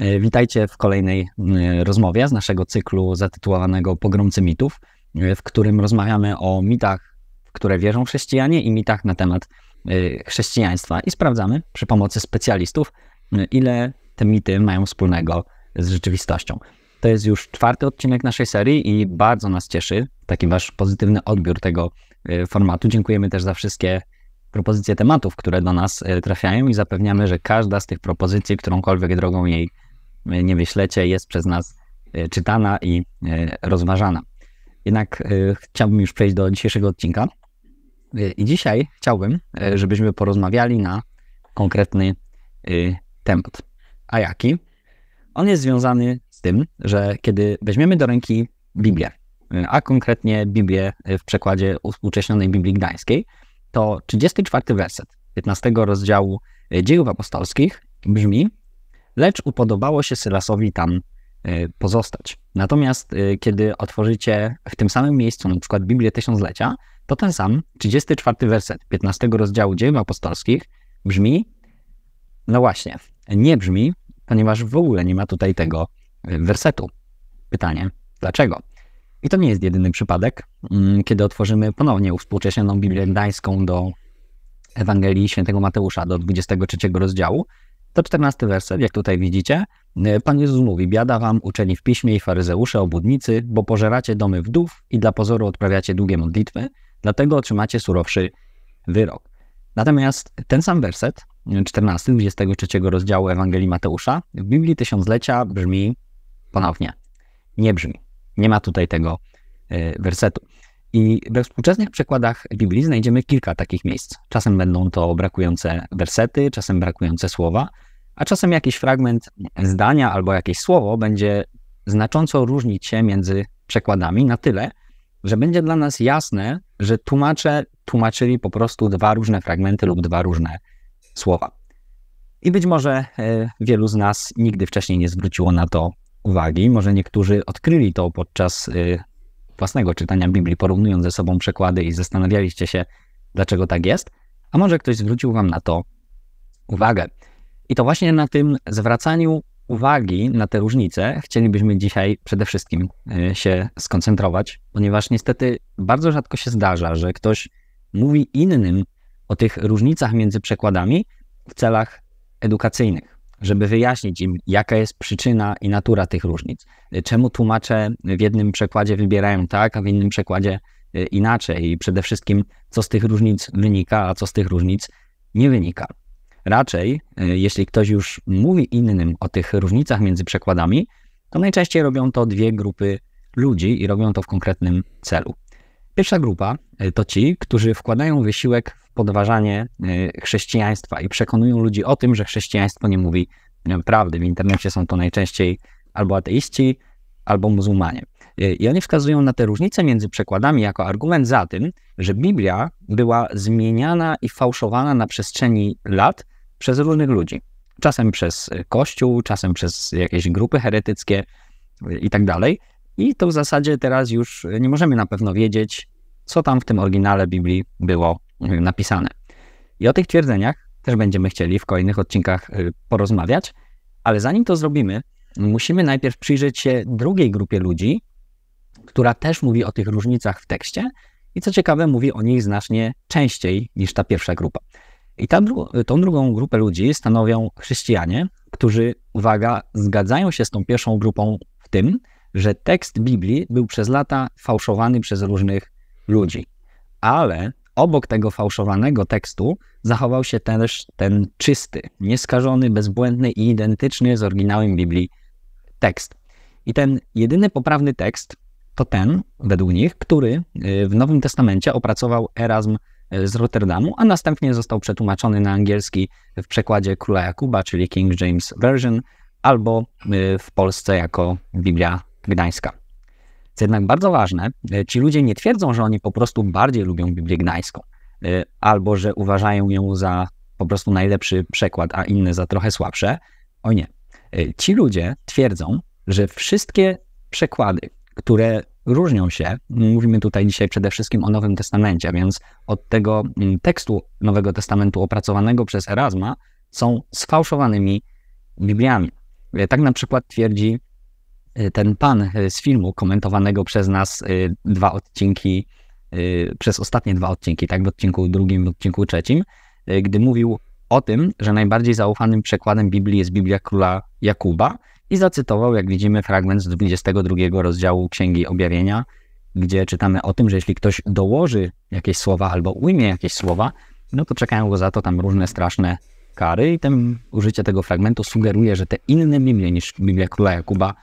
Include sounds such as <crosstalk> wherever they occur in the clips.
E, witajcie w kolejnej e, rozmowie z naszego cyklu zatytułowanego Pogromcy mitów, e, w którym rozmawiamy o mitach, w które wierzą chrześcijanie i mitach na temat chrześcijaństwa i sprawdzamy przy pomocy specjalistów, ile te mity mają wspólnego z rzeczywistością. To jest już czwarty odcinek naszej serii i bardzo nas cieszy taki wasz pozytywny odbiór tego formatu. Dziękujemy też za wszystkie propozycje tematów, które do nas trafiają i zapewniamy, że każda z tych propozycji, którąkolwiek drogą jej E, nie wyślecie, jest przez nas e, czytana i e, rozważana. Jednak chciałbym już przejść do dzisiejszego odcinka. I dzisiaj chciałbym, żebyśmy porozmawiali na konkretny temat. A jaki? On jest związany z tym, że kiedy weźmiemy do ręki Biblię, a konkretnie Biblię w przekładzie współcześnionej Biblii Gdańskiej, to 34 werset 15 rozdziału Dziejów Apostolskich brzmi: lecz upodobało się Sylasowi tam e, pozostać. Natomiast e, kiedy otworzycie w tym samym miejscu, na przykład Biblię Tysiąclecia, to ten sam 34 werset 15 rozdziału Dziejów Apostolskich brzmi, no właśnie, nie brzmi, ponieważ w ogóle nie ma tutaj tego e, wersetu. Pytanie, dlaczego? I to nie jest jedyny przypadek, mm, kiedy otworzymy ponownie współczesną Biblię Gdańską do Ewangelii Świętego Mateusza, do 23 rozdziału, to czternasty werset, jak tutaj widzicie. E, Pan Jezus mówi, biada wam, uczeni w piśmie i faryzeusze, obudnicy, bo pożeracie domy wdów i dla pozoru odprawiacie długie modlitwy, dlatego otrzymacie surowszy wyrok. Natomiast ten sam werset, 14, e, 23 rozdziału Ewangelii Mateusza, w Biblii Tysiąclecia brzmi ponownie. Nie brzmi. Nie ma tutaj tego e, wersetu. I we współczesnych przekładach Biblii znajdziemy kilka takich miejsc. Czasem będą to brakujące wersety, czasem brakujące słowa, a czasem jakiś fragment zdania albo jakieś słowo będzie znacząco różnić się między przekładami na tyle, że będzie dla nas jasne, że tłumacze tłumaczyli po prostu dwa różne fragmenty lub dwa różne słowa. I być może e, wielu z nas nigdy wcześniej nie zwróciło na to uwagi. Może niektórzy odkryli to podczas e, własnego czytania Biblii, porównując ze sobą przekłady i zastanawialiście się, dlaczego tak jest, a może ktoś zwrócił Wam na to uwagę. I to właśnie na tym zwracaniu uwagi na te różnice chcielibyśmy dzisiaj przede wszystkim y, się skoncentrować, ponieważ niestety bardzo rzadko się zdarza, że ktoś mówi innym o tych różnicach między przekładami w celach edukacyjnych żeby wyjaśnić im, jaka jest przyczyna i natura tych różnic. Czemu tłumacze w jednym przekładzie wybierają tak, a w innym przekładzie y, inaczej i przede wszystkim, co z tych różnic wynika, a co z tych różnic nie wynika. Raczej, y, jeśli ktoś już mówi innym o tych różnicach między przekładami, to najczęściej robią to dwie grupy ludzi i robią to w konkretnym celu. Pierwsza grupa e, to ci, którzy wkładają wysiłek w podważanie e, chrześcijaństwa i przekonują ludzi o tym, że chrześcijaństwo nie mówi e, prawdy. W internecie są to najczęściej albo ateiści, albo muzułmanie. I oni wskazują na te różnice między przekładami jako argument za tym, że Biblia była zmieniana i fałszowana na przestrzeni lat przez różnych ludzi. Czasem przez Kościół, czasem przez jakieś grupy heretyckie i tak dalej. I to w zasadzie teraz już nie możemy na pewno wiedzieć, co tam w tym oryginale Biblii było y, napisane. I o tych twierdzeniach też będziemy chcieli w kolejnych odcinkach y, porozmawiać, ale zanim to zrobimy, musimy najpierw przyjrzeć się drugiej grupie ludzi, która też mówi o tych różnicach w tekście i co ciekawe, mówi o nich znacznie częściej niż ta pierwsza grupa. I ta tą drugą grupę ludzi stanowią chrześcijanie, którzy, uwaga, zgadzają się z tą pierwszą grupą w tym, że tekst Biblii był przez lata fałszowany przez różnych ludzi. Ale obok tego fałszowanego tekstu zachował się też ten czysty, nieskażony, bezbłędny i identyczny z oryginałem Biblii tekst. I ten jedyny poprawny tekst to ten, według nich, który y, w Nowym Testamencie opracował Erasm y, z Rotterdamu, a następnie został przetłumaczony na angielski w przekładzie Króla Jakuba, czyli King James Version, albo y, w Polsce jako Biblia Gdańska. Co jednak bardzo ważne, e, ci ludzie nie twierdzą, że oni po prostu bardziej lubią Biblię Gdańską e, albo że uważają ją za po prostu najlepszy przekład, a inne za trochę słabsze. O nie. E, ci ludzie twierdzą, że wszystkie przekłady, które różnią się, mówimy tutaj dzisiaj przede wszystkim o Nowym Testamencie, więc od tego mm, tekstu Nowego Testamentu opracowanego przez Erasma są sfałszowanymi Bibliami. Tak na przykład twierdzi Y, ten pan y, z filmu komentowanego przez nas y, dwa odcinki, przez ostatnie dwa odcinki, tak, w odcinku drugim, w odcinku trzecim, gdy mówił o tym, że najbardziej zaufanym przekładem Biblii jest Biblia króla Jakuba i zacytował, jak widzimy, fragment z 22 rozdziału Księgi Objawienia, gdzie czytamy o tym, że jeśli ktoś dołoży jakieś słowa albo ujmie jakieś słowa, no to czekają go za to tam różne straszne kary i ten, użycie tego fragmentu sugeruje, że te inne Biblie niż Biblia króla Jakuba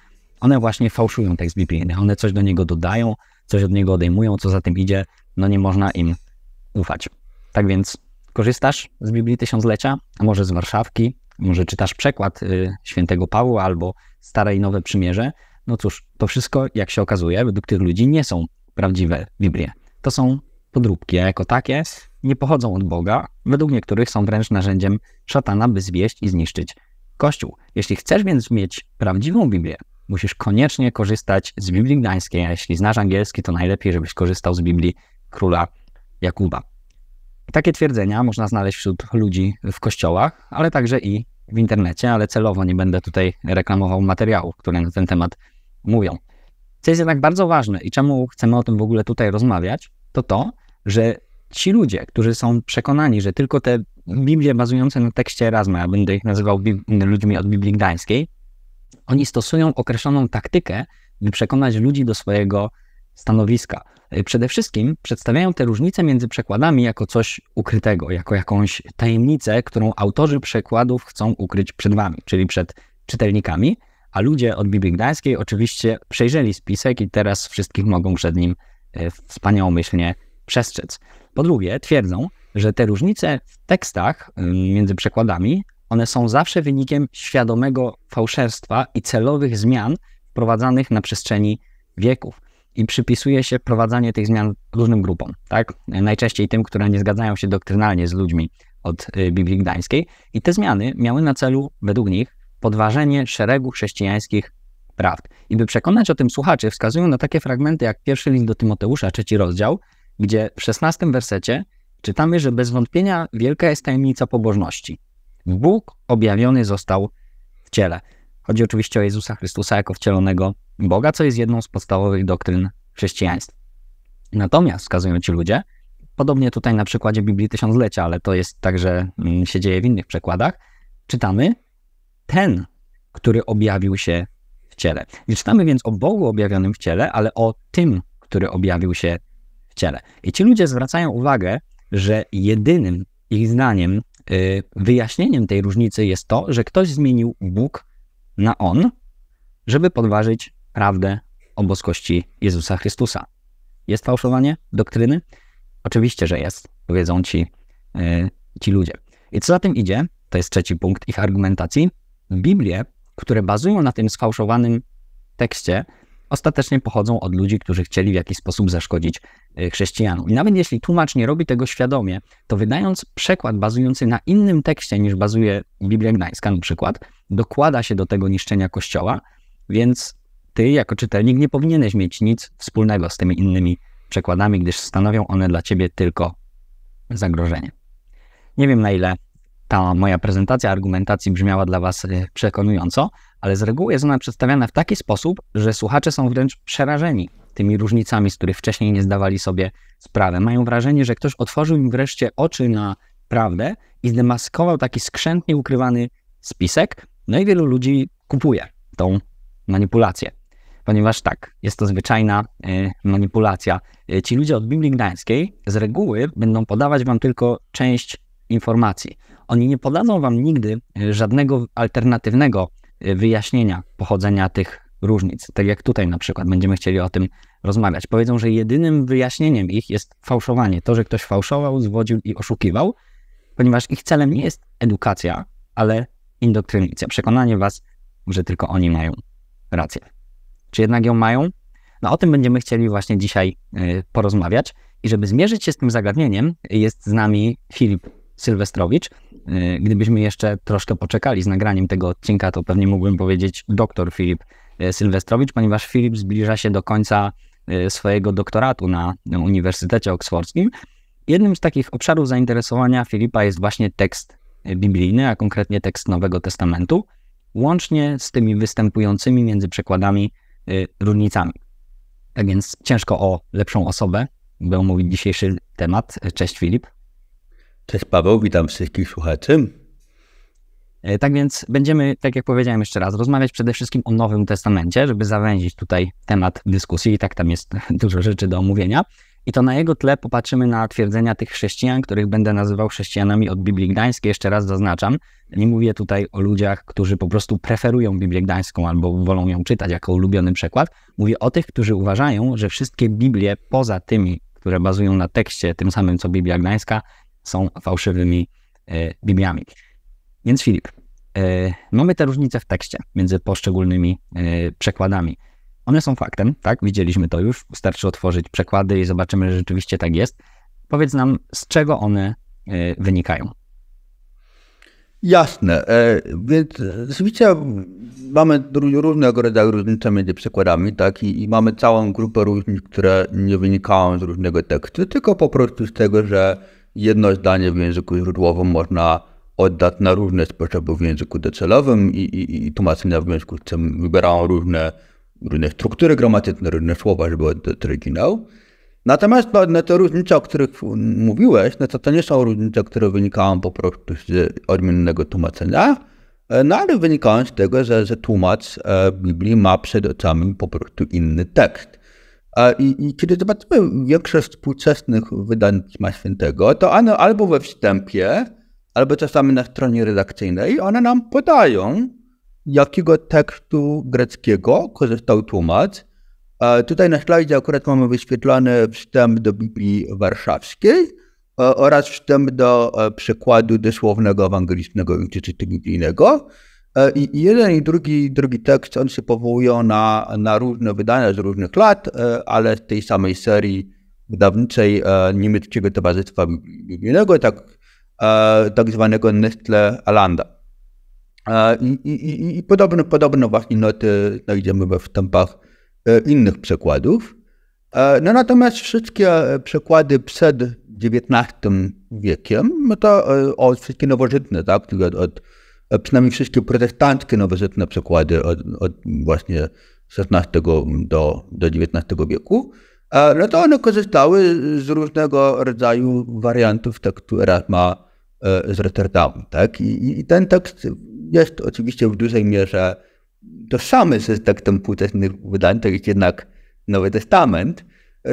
one właśnie fałszują tekst biblijny, one coś do niego dodają, coś od niego odejmują, co za tym idzie, no nie można im ufać. Tak więc korzystasz z Biblii Tysiąclecia, a może z Warszawki, może czytasz przekład y, świętego Pawła albo Stare i Nowe Przymierze, no cóż, to wszystko, jak się okazuje, według tych ludzi nie są prawdziwe Biblie. To są podróbki, a jako takie nie pochodzą od Boga, według niektórych są wręcz narzędziem szatana, by zwieść i zniszczyć Kościół. Jeśli chcesz więc mieć prawdziwą Biblię, musisz koniecznie korzystać z Biblii Gdańskiej, a jeśli znasz angielski, to najlepiej, żebyś korzystał z Biblii króla Jakuba. Takie twierdzenia można znaleźć wśród ludzi w kościołach, ale także i w internecie, ale celowo nie będę tutaj reklamował materiałów, które na ten temat mówią. Co jest jednak bardzo ważne i czemu chcemy o tym w ogóle tutaj rozmawiać, to to, że ci ludzie, którzy są przekonani, że tylko te Biblie bazujące na tekście Erasma, ja będę ich nazywał ludźmi od Biblii Gdańskiej, oni stosują określoną taktykę, by przekonać ludzi do swojego stanowiska. Y, przede wszystkim przedstawiają te różnice między przekładami jako coś ukrytego, jako jakąś tajemnicę, którą autorzy przekładów chcą ukryć przed wami, czyli przed czytelnikami, a ludzie od Biblii Gdańskiej oczywiście przejrzeli spisek i teraz wszystkich mogą przed nim y, wspaniałomyślnie przestrzec. Po drugie, twierdzą, że te różnice w tekstach y, między przekładami one są zawsze wynikiem świadomego fałszerstwa i celowych zmian wprowadzanych na przestrzeni wieków. I przypisuje się wprowadzanie tych zmian różnym grupom, tak? Najczęściej tym, które nie zgadzają się doktrynalnie z ludźmi od y, Biblii Gdańskiej. I te zmiany miały na celu, według nich, podważenie szeregu chrześcijańskich prawd. I by przekonać o tym słuchaczy, wskazują na takie fragmenty jak pierwszy list do Tymoteusza, trzeci rozdział, gdzie w szesnastym wersecie czytamy, że bez wątpienia wielka jest tajemnica pobożności. Bóg objawiony został w ciele. Chodzi oczywiście o Jezusa Chrystusa jako wcielonego Boga, co jest jedną z podstawowych doktryn chrześcijaństwa. Natomiast wskazują ci ludzie, podobnie tutaj na przykładzie Biblii Tysiąclecia, ale to jest także mm, się dzieje w innych przekładach, czytamy ten, który objawił się w ciele. Nie czytamy więc o Bogu objawionym w ciele, ale o tym, który objawił się w ciele. I ci ludzie zwracają uwagę, że jedynym ich zdaniem Y, wyjaśnieniem tej różnicy jest to, że ktoś zmienił Bóg na on, żeby podważyć prawdę o boskości Jezusa Chrystusa. Jest fałszowanie doktryny? Oczywiście, że jest, powiedzą ci, y, ci ludzie. I co za tym idzie, to jest trzeci punkt ich argumentacji, Biblie, które bazują na tym sfałszowanym tekście, ostatecznie pochodzą od ludzi, którzy chcieli w jakiś sposób zaszkodzić e, chrześcijanom. I nawet jeśli tłumacz nie robi tego świadomie, to wydając przekład bazujący na innym tekście niż bazuje Biblia Gdańska na przykład, dokłada się do tego niszczenia Kościoła, więc ty jako czytelnik nie powinieneś mieć nic wspólnego z tymi innymi przekładami, gdyż stanowią one dla ciebie tylko zagrożenie. Nie wiem na ile ta moja prezentacja argumentacji brzmiała dla was e, przekonująco, ale z reguły jest ona przedstawiana w taki sposób, że słuchacze są wręcz przerażeni tymi różnicami, z których wcześniej nie zdawali sobie sprawy. Mają wrażenie, że ktoś otworzył im wreszcie oczy na prawdę i zdemaskował taki skrzętnie ukrywany spisek, no i wielu ludzi kupuje tą manipulację. Ponieważ tak, jest to zwyczajna y, manipulacja. E, ci ludzie od Biblii Gdańskiej z reguły będą podawać wam tylko część informacji. Oni nie podadzą wam nigdy e, żadnego alternatywnego Y, wyjaśnienia pochodzenia tych różnic. Tak jak tutaj na przykład będziemy chcieli o tym rozmawiać. Powiedzą, że jedynym wyjaśnieniem ich jest fałszowanie. To, że ktoś fałszował, zwodził i oszukiwał, ponieważ ich celem nie jest edukacja, ale indoktrynacja. Przekonanie was, że tylko oni mają rację. Czy jednak ją mają? No o tym będziemy chcieli właśnie dzisiaj y, porozmawiać. I żeby zmierzyć się z tym zagadnieniem, jest z nami Filip Sylwestrowicz. Y, gdybyśmy jeszcze troszkę poczekali z nagraniem tego odcinka, to pewnie mógłbym powiedzieć doktor Filip y, Sylwestrowicz, ponieważ Filip zbliża się do końca y, swojego doktoratu na Uniwersytecie Oksfordzkim. Jednym z takich obszarów zainteresowania Filipa jest właśnie tekst biblijny, a konkretnie tekst Nowego Testamentu, łącznie z tymi występującymi między przekładami różnicami. Tak więc ciężko o lepszą osobę, by omówić dzisiejszy temat. Cześć Filip. Cześć Paweł, witam wszystkich słuchaczy. E, tak więc będziemy, tak jak powiedziałem jeszcze raz, rozmawiać przede wszystkim o Nowym Testamencie, żeby zawęzić tutaj temat dyskusji i tak tam jest <laughs> dużo rzeczy do omówienia. I to na jego tle popatrzymy na twierdzenia tych chrześcijan, których będę nazywał chrześcijanami od Biblii Gdańskiej. Jeszcze raz zaznaczam, nie mówię tutaj o ludziach, którzy po prostu preferują Biblię Gdańską albo wolą ją czytać jako ulubiony przykład. Mówię o tych, którzy uważają, że wszystkie Biblie poza tymi, które bazują na tekście tym samym co Biblia Gdańska, są fałszywymi e, Bibliami. Więc Filip, e, mamy te różnice w tekście między poszczególnymi e, przekładami. One są faktem, tak? Widzieliśmy to już. Wystarczy otworzyć przekłady i zobaczymy, że rzeczywiście tak jest. Powiedz nam, z czego one wynikają. Jasne. Więc rzeczywiście mamy różnego rodzaju różnice między przekładami, tak? I, I, mamy całą grupę różnic, które nie wynikają z różnego tekstu, tylko po prostu z tego, że jedno zdanie w języku źródłowym można oddać na różne sposoby w języku docelowym i, i, i tłumaczenia w związku z czym wybierają różne, różne struktury gramatyczne, różne słowa, żeby oddać oryginał. Natomiast no, no, te różnice, o których mówiłeś, no to, to nie są różnice, które wynikają po prostu z odmiennego tłumaczenia, e, no ale wynikają z tego, że, że tłumacz e, Biblii ma przed oczami po prostu inny tekst. I, I, kiedy zobaczymy większość współczesnych wydań Pisma Świętego, to one albo we wstępie, albo czasami na stronie redakcyjnej, one nam podają, jakiego tekstu greckiego korzystał tłumacz. E, tutaj na slajdzie akurat mamy wyświetlony wstęp do Biblii Warszawskiej e, oraz wstęp do e, przykładu dosłownego ewangelicznego i biblijnego. E, I jeden i drugi, drugi tekst, on się powołują na, na różne wydania z różnych lat, e, ale z tej samej serii wydawniczej e, Niemieckiego Towarzystwa Biblijnego, tak, tak zwanego Nestle Alanda. I, i, i podobne, podobne właśnie noty znajdziemy we wstępach innych przekładów. No natomiast wszystkie przekłady przed XIX wiekiem, no to o, wszystkie nowożytne, tak, od, od E, przynajmniej wszystkie protestanckie nowożytne przykłady od, od właśnie XVI do, do XIX wieku, e, no to one korzystały z różnego rodzaju wariantów teraz ma e, z Rotterdamu. Tak? I, I, ten tekst jest oczywiście w dużej mierze tożsamy z tekstem półczesnych wydań, to jest jednak Nowy Testament.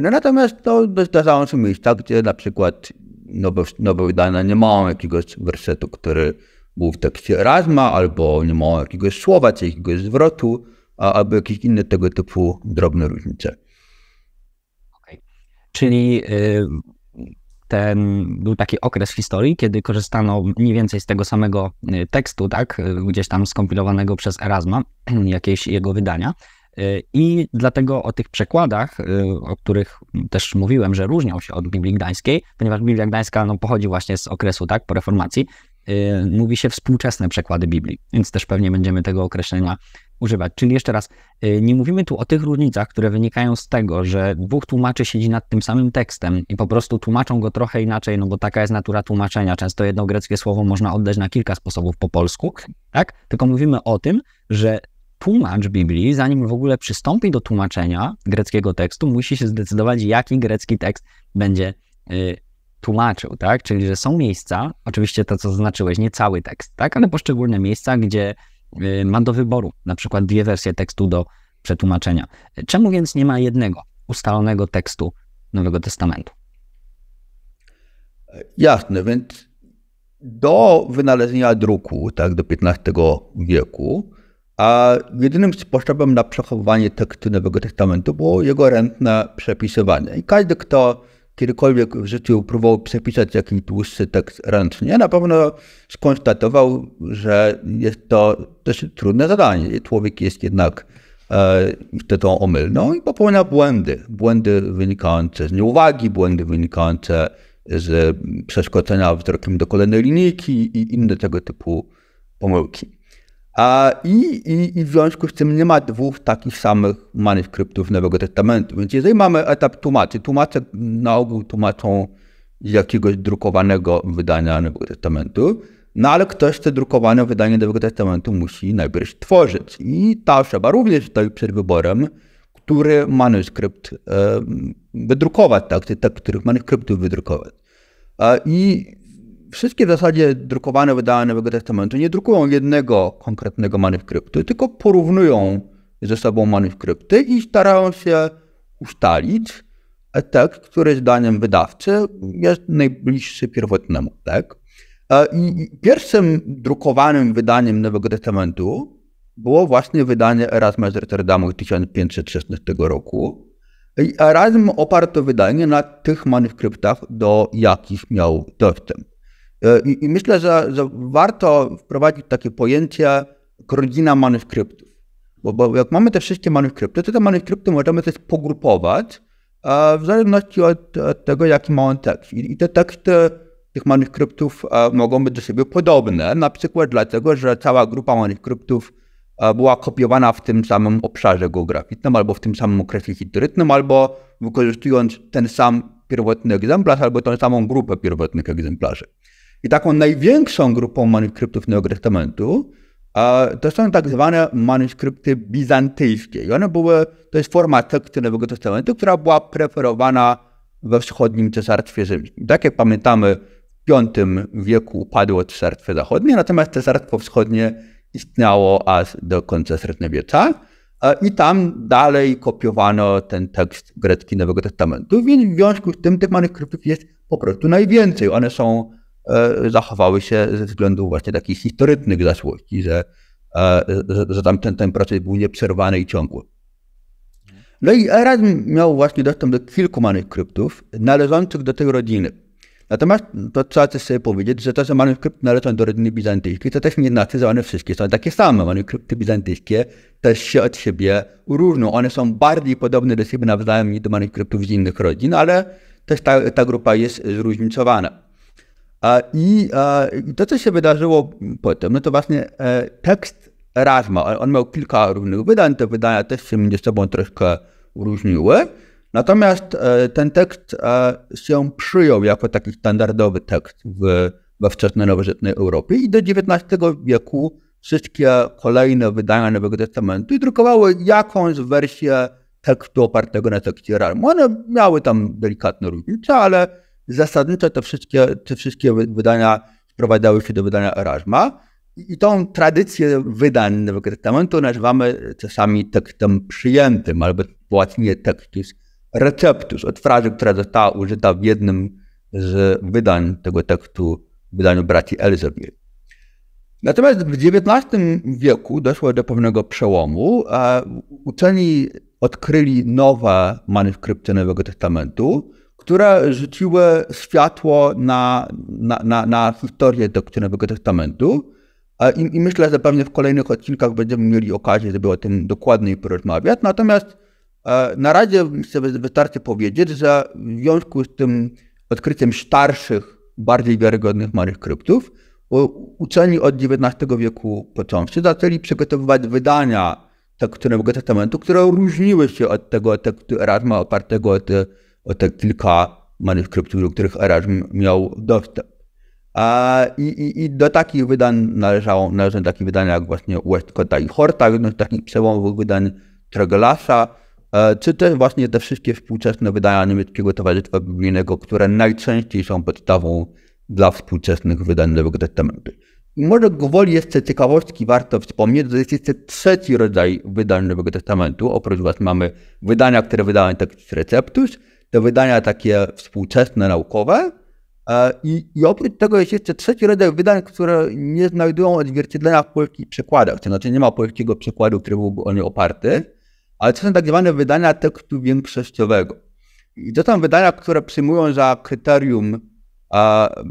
No natomiast to zdarzają się miejsca, gdzie na przykład nowe, nowe wydania nie mają jakiegoś wersetu, który był w tekście Erasma, albo nie ma jakiegoś słowa, czy jakiegoś zwrotu, albo jakieś inne tego typu drobne różnice. Okay. Czyli y, ten był taki okres w historii, kiedy korzystano mniej więcej z tego samego y, tekstu, tak, y, gdzieś tam skompilowanego przez Erasma, <clears throat> jakieś jego wydania. I dlatego o tych przekładach, o których też mówiłem, że różnią się od Biblii Gdańskiej, ponieważ Biblia Gdańska no, pochodzi właśnie z okresu tak, po reformacji, Y, mówi się współczesne przekłady Biblii, więc też pewnie będziemy tego określenia używać. Czyli jeszcze raz, y, nie mówimy tu o tych różnicach, które wynikają z tego, że dwóch tłumaczy siedzi nad tym samym tekstem i po prostu tłumaczą go trochę inaczej, no bo taka jest natura tłumaczenia. Często jedno greckie słowo można oddać na kilka sposobów po polsku, tak? Tylko mówimy o tym, że tłumacz Biblii, zanim w ogóle przystąpi do tłumaczenia greckiego tekstu, musi się zdecydować, jaki grecki tekst będzie y, tłumaczył, tak? Czyli, że są miejsca, oczywiście to, co zaznaczyłeś, nie cały tekst, tak? Ale poszczególne miejsca, gdzie y, ma do wyboru na przykład dwie wersje tekstu do przetłumaczenia. Czemu więc nie ma jednego ustalonego tekstu Nowego Testamentu? Jasne, więc do wynalezienia druku, tak, do XV wieku, a jedynym sposobem na przechowywanie tekstu Nowego Testamentu było jego rentne przepisywanie. I każdy, kto kiedykolwiek w życiu próbował przepisać jakiś dłuższy tekst ręcznie, na pewno skonstatował, że jest to dość trudne zadanie. Człowiek jest jednak e, wtedy istotą omylną i popełnia błędy. Błędy wynikające z nieuwagi, błędy wynikające z przeszkodzenia wzrokiem do kolejnej linijki i inne tego typu pomyłki. I, i, I w związku z tym nie ma dwóch takich samych manuskryptów Nowego Testamentu. Więc jeżeli mamy etap tłumaczy, tłumacze na ogół tłumaczą z jakiegoś drukowanego wydania Nowego Testamentu, no ale ktoś te drukowane wydanie Nowego Testamentu musi najpierw tworzyć. I ta osoba również stoi przed wyborem, który manuskrypt e, wydrukować, tak, te, których manuskryptów wydrukować. E, I wszystkie w zasadzie drukowane wydania Nowego Testamentu nie drukują jednego konkretnego manuskryptu, tylko porównują ze sobą manuskrypty i starają się ustalić e, tekst, który zdaniem wydawcy jest najbliższy pierwotnemu. Tak? E, I pierwszym drukowanym wydaniem Nowego Testamentu było właśnie wydanie Erasma z Rotterdamu 1516 roku. I Erasm oparł to wydanie na tych manuskryptach, do jakich miał dostęp. E, I, i myślę, że, że, warto wprowadzić takie pojęcie rodzina manuskryptów. Bo, bo, jak mamy te wszystkie manuskrypty, to te manuskrypty możemy też pogrupować e, w zależności od, od tego, jaki ma on tekst. I, I, te teksty tych manuskryptów e, mogą być do siebie podobne, na przykład dlatego, że cała grupa manuskryptów była kopiowana w tym samym obszarze geograficznym, albo w tym samym okresie historycznym, albo wykorzystując ten sam pierwotny egzemplarz, albo tę samą grupę pierwotnych egzemplarzy. I taką największą grupą manuskryptów Nowego Testamentu to są tak zwane manuskrypty bizantyjskie. I one były, to jest forma tekstu Nowego Testamentu, która była preferowana we wschodnim cesarstwie rzymskim. Tak jak pamiętamy, w V wieku upadło cesarstwo zachodnie, natomiast cesarstwo wschodnie istniało aż do końca średniowiecza. I tam dalej kopiowano ten tekst grecki Nowego Testamentu, więc w związku z tym tych manuskryptów jest po prostu najwięcej. One są E, zachowały się ze względu właśnie takich historycznych zaszłości, e, że, że tam ten, ten proces był nieprzerwany i ciągły. No i Erasm miał właśnie dostęp do kilku manuskryptów należących do tej rodziny. Natomiast to trzeba też sobie powiedzieć, że to, że manuskrypty należą do rodziny bizantyjskiej, to też nie znaczy, że one wszystkie są takie same. Manuskrypty bizantyjskie też się od siebie różnią. One są bardziej podobne do siebie nawzajem niż do manuskryptów z innych rodzin, ale też ta, ta grupa jest zróżnicowana. I to, co się wydarzyło potem, no to właśnie e, tekst Erasma, on miał kilka różnych wydań, te wydania też się między sobą troszkę różniły. Natomiast e, ten tekst e, się przyjął jako taki standardowy tekst w, we wczesnej nowożytnej Europie i do XIX wieku wszystkie kolejne wydania Nowego Testamentu drukowały jakąś wersję tekstu opartego na tekście Erasma. One miały tam delikatne różnice, ale Zasadniczo te wszystkie, te wszystkie wydania sprowadzały się do wydania Erasma. I tą tradycję wydań Nowego Testamentu nazywamy czasami tekstem przyjętym, albo właśnie tekstus receptus, od frazy, która została użyta w jednym z wydań tego tekstu, w wydaniu braci Elzevil. Natomiast w XIX wieku doszło do pewnego przełomu. Uczeni odkryli nowe manuskrypty Nowego Testamentu, które rzuciły światło na, na, na, na historię Nowego testamentu. I, I, myślę, że pewnie w kolejnych odcinkach będziemy mieli okazję, żeby o tym dokładniej porozmawiać. Natomiast e, na razie sobie wystarczy powiedzieć, że w związku z tym odkryciem starszych, bardziej wiarygodnych manuskryptów, uczeni od XIX wieku począwszy zaczęli przygotowywać wydania Nowego Testamentu, które różniły się od tego tekstu Erasma opartego od o tych kilka do których Erasm miał dostęp. A, i, i, i do takich wydań należało, należą takie wydania jak właśnie Westcotta i Horta, jedno z takich przełomowych wydań Treglasa, e, czy też właśnie te wszystkie współczesne wydania niemieckiego Towarzystwa Biblijnego, które najczęściej są podstawą dla współczesnych wydań Nowego Testamentu. I może gwoli jeszcze ciekawostki warto wspomnieć, że jest jeszcze trzeci rodzaj wydań Nowego Testamentu. Oprócz Was mamy wydania, które wydają tekst receptus, te wydania takie współczesne, naukowe. E, I, I, oprócz tego jest jeszcze trzeci rodzaj wydań, które nie znajdują odzwierciedlenia w polskich przekładach. To znaczy nie ma polskiego przekładu, który byłby o nie oparty, ale to są tak zwane wydania tekstu większościowego. I to są wydania, które przyjmują za kryterium a, e,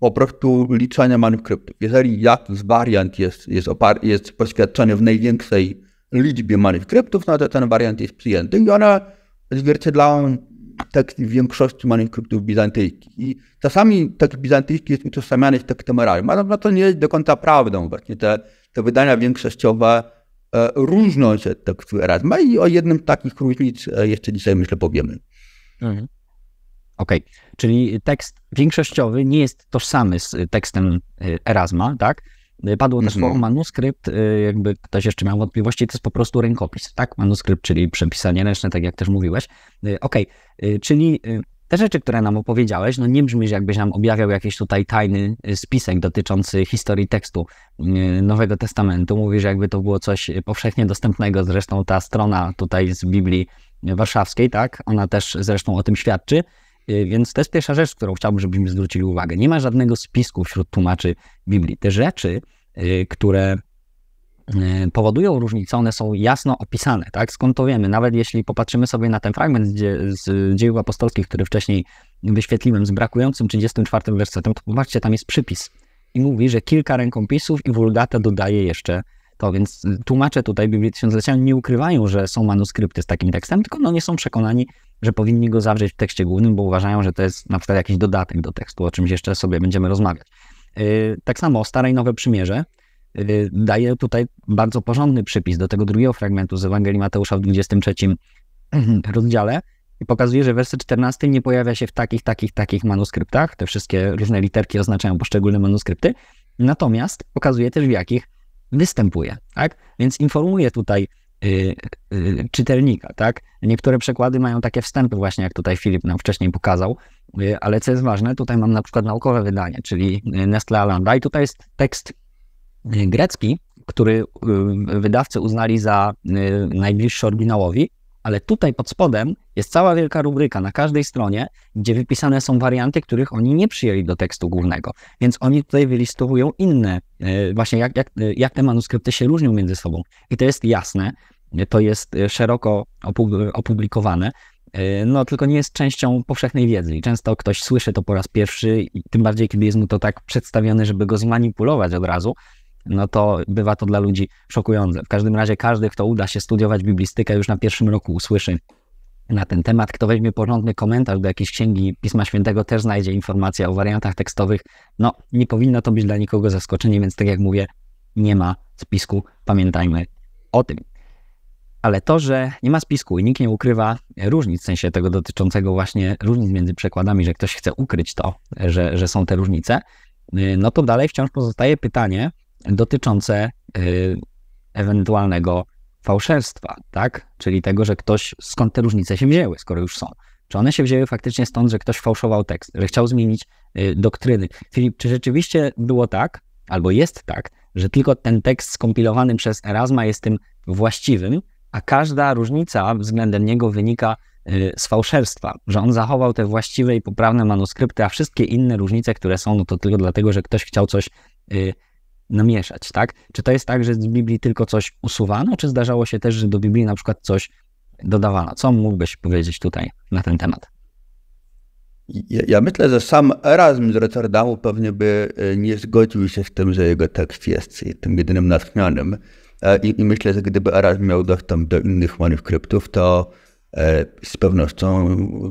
po prostu liczenia manuskryptów. Jeżeli jakiś wariant jest, jest, opar- jest poświadczony w największej liczbie manuskryptów, no to ten wariant jest przyjęty i one odzwierciedlają tekst w większości manuskryptów bizantyjskich. I czasami tekst bizantyjski jest utożsamiany z tekstem arabskim, ale no to nie jest do końca prawdą. Właśnie te, te wydania większościowe e, różnią się od tekstu Erasma i o jednym z takich różnic e, jeszcze dzisiaj, myślę, powiemy. Mhm. Okej, okay. czyli tekst większościowy nie jest tożsamy z e, tekstem e, Erasma, tak? Y, padło też słowo mhm. manuskrypt, y, jakby ktoś jeszcze miał wątpliwości, to jest po prostu rękopis, tak? Manuskrypt, czyli przepisanie ręczne, tak jak też mówiłeś. Y, okej, okay. czyli te rzeczy, które nam opowiedziałeś, no nie brzmisz jakbyś nam objawiał jakiś tutaj tajny spisek dotyczący historii tekstu Nowego Testamentu. Mówisz, jakby to było coś powszechnie dostępnego, zresztą ta strona tutaj z Biblii Warszawskiej, tak? Ona też zresztą o tym świadczy. Y, więc to jest pierwsza rzecz, którą chciałbym, żebyśmy zwrócili uwagę. Nie ma żadnego spisku wśród tłumaczy Biblii. Te rzeczy, y, które y, powodują różnicę, one są jasno opisane, tak? Skąd to wiemy? Nawet jeśli popatrzymy sobie na ten fragment z dziejów apostolskich, który wcześniej wyświetliłem z brakującym 34 wersetem, to popatrzcie, tam jest przypis i mówi, że kilka rękopisów i Vulgata dodaje jeszcze to, więc tłumacze tutaj Biblii Tysiąclecia nie ukrywają, że są manuskrypty z takim tekstem, tylko no nie są przekonani, że powinni go zawrzeć w tekście głównym, bo uważają, że to jest na przykład jakiś dodatek do tekstu, o czymś jeszcze sobie będziemy rozmawiać. Y, tak samo Stare i Nowe Przymierze y, daje tutaj bardzo porządny przypis do tego drugiego fragmentu z Ewangelii Mateusza w 23 <clears throat> rozdziale i pokazuje, że werset 14 nie pojawia się w takich, takich, takich manuskryptach. Te wszystkie różne literki oznaczają poszczególne manuskrypty. Natomiast pokazuje też, w jakich występuje. Tak? Więc informuje tutaj Y, y, czytelnika, tak? Niektóre przekłady mają takie wstępy właśnie, jak tutaj Filip nam wcześniej pokazał, y, ale co jest ważne, tutaj mam na przykład naukowe wydanie, czyli Nestle Alanda i tutaj jest tekst grecki, który wydawcy uznali za najbliższy oryginałowi, ale tutaj pod spodem jest cała wielka rubryka na każdej stronie, gdzie wypisane są warianty, których oni nie przyjęli do tekstu głównego. Więc oni tutaj wylistowują inne, e, właśnie jak, jak, e, jak te manuskrypty się różnią między sobą. I to jest jasne, to jest e, szeroko opublikowane. No, tylko nie jest częścią powszechnej wiedzy i często ktoś słyszy to po raz pierwszy, i tym bardziej, kiedy jest mu to tak przedstawione, żeby go zmanipulować od razu, no to bywa to dla ludzi szokujące. W każdym razie każdy, kto uda się studiować biblistykę już na pierwszym roku usłyszy na ten temat. Kto weźmie porządny komentarz do jakiejś księgi Pisma Świętego, też znajdzie informację o wariantach tekstowych. No, nie powinno to być dla nikogo zaskoczenie, więc tak jak mówię, nie ma spisku. Pamiętajmy o tym. Ale to, że nie ma spisku i nikt nie ukrywa różnic, w sensie tego dotyczącego właśnie różnic między przekładami, że ktoś chce ukryć to, że, że są te różnice, y, no to dalej wciąż pozostaje pytanie, dotyczące y, ewentualnego fałszerstwa, tak? Czyli tego, że ktoś, skąd te różnice się wzięły, skoro już są. Czy one się wzięły faktycznie stąd, że ktoś fałszował tekst, że chciał zmienić y, doktryny? Filip, czy rzeczywiście było tak, albo jest tak, że tylko ten tekst skompilowany przez Erasma jest tym właściwym, a każda różnica względem niego wynika y, z fałszerstwa, że on zachował te właściwe i poprawne manuskrypty, a wszystkie inne różnice, które są, no to tylko dlatego, że ktoś chciał coś namieszać, tak? Czy to jest tak, że z Biblii tylko coś usuwano, czy zdarzało się też, że do Biblii na przykład coś dodawano? Co mógłbyś powiedzieć tutaj na ten temat? Ja, ja myślę, że sam Erasm z Rotterdamu pewnie by e, nie zgodził się z tym, że jego tekst jest tym jedynym natchnionym. E, I, I, myślę, że gdyby Erasm miał dostęp do innych manuskryptów, to E, z pewnością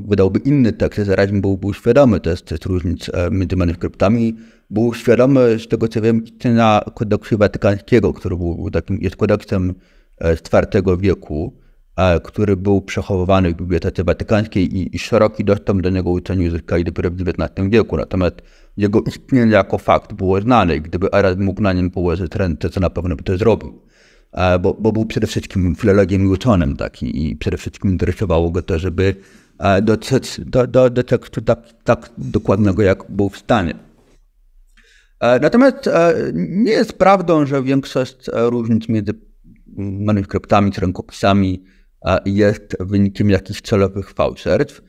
wydałby inny tekst, zarazem był, był świadomy też, też różnic między manuskryptami. Był świadomy, z tego co wiem, na kodeksu watykańskiego, który był takim, jest kodeksem e, z IV wieku, e, który był przechowywany w Bibliotece Watykańskiej i, i szeroki dostęp do niego uczeni uzyskali dopiero w XIX wieku. Natomiast jego istnienie jako fakt było znane i gdyby Eras mógł na nim położyć ręce, to na pewno by to zrobił bo, bo był przede wszystkim filologiem i uczonym tak, i przede wszystkim interesowało go to, żeby dotrzeć do, do, do tekstu tak, tak dokładnego, jak był w stanie. Natomiast nie jest prawdą, że większość różnic między manuskryptami czy rękopisami jest wynikiem jakichś celowych fałszerstw.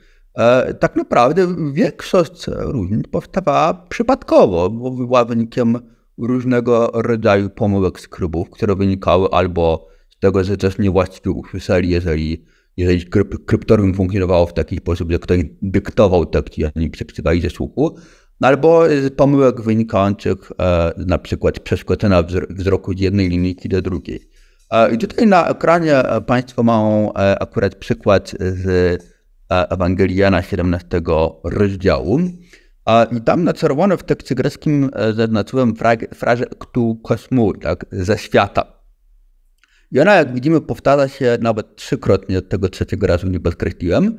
Tak naprawdę większość różnic powstawała przypadkowo, bo była wynikiem różnego rodzaju pomyłek skrybów, które wynikały albo z tego, że coś niewłaściwie usłyszeli, jeżeli, jeżeli kryp, kryptorium funkcjonowało w taki sposób, że ktoś dyktował tekst i oni przeczytali ze słuchu, albo z pomyłek wynikających e, na przykład przeskoczenia wzroku z jednej linijki do drugiej. E, I tutaj na ekranie e, Państwo mają e, akurat przykład z e, Ewangelii Jana 17 rozdziału. Niedawno czerwono w tekście greckim e, zaznaczyłem frazę ktu kosmu, tak, ze świata. I ona, jak widzimy, powtarza się nawet trzykrotnie, tego trzeciego razu nie podkreśliłem.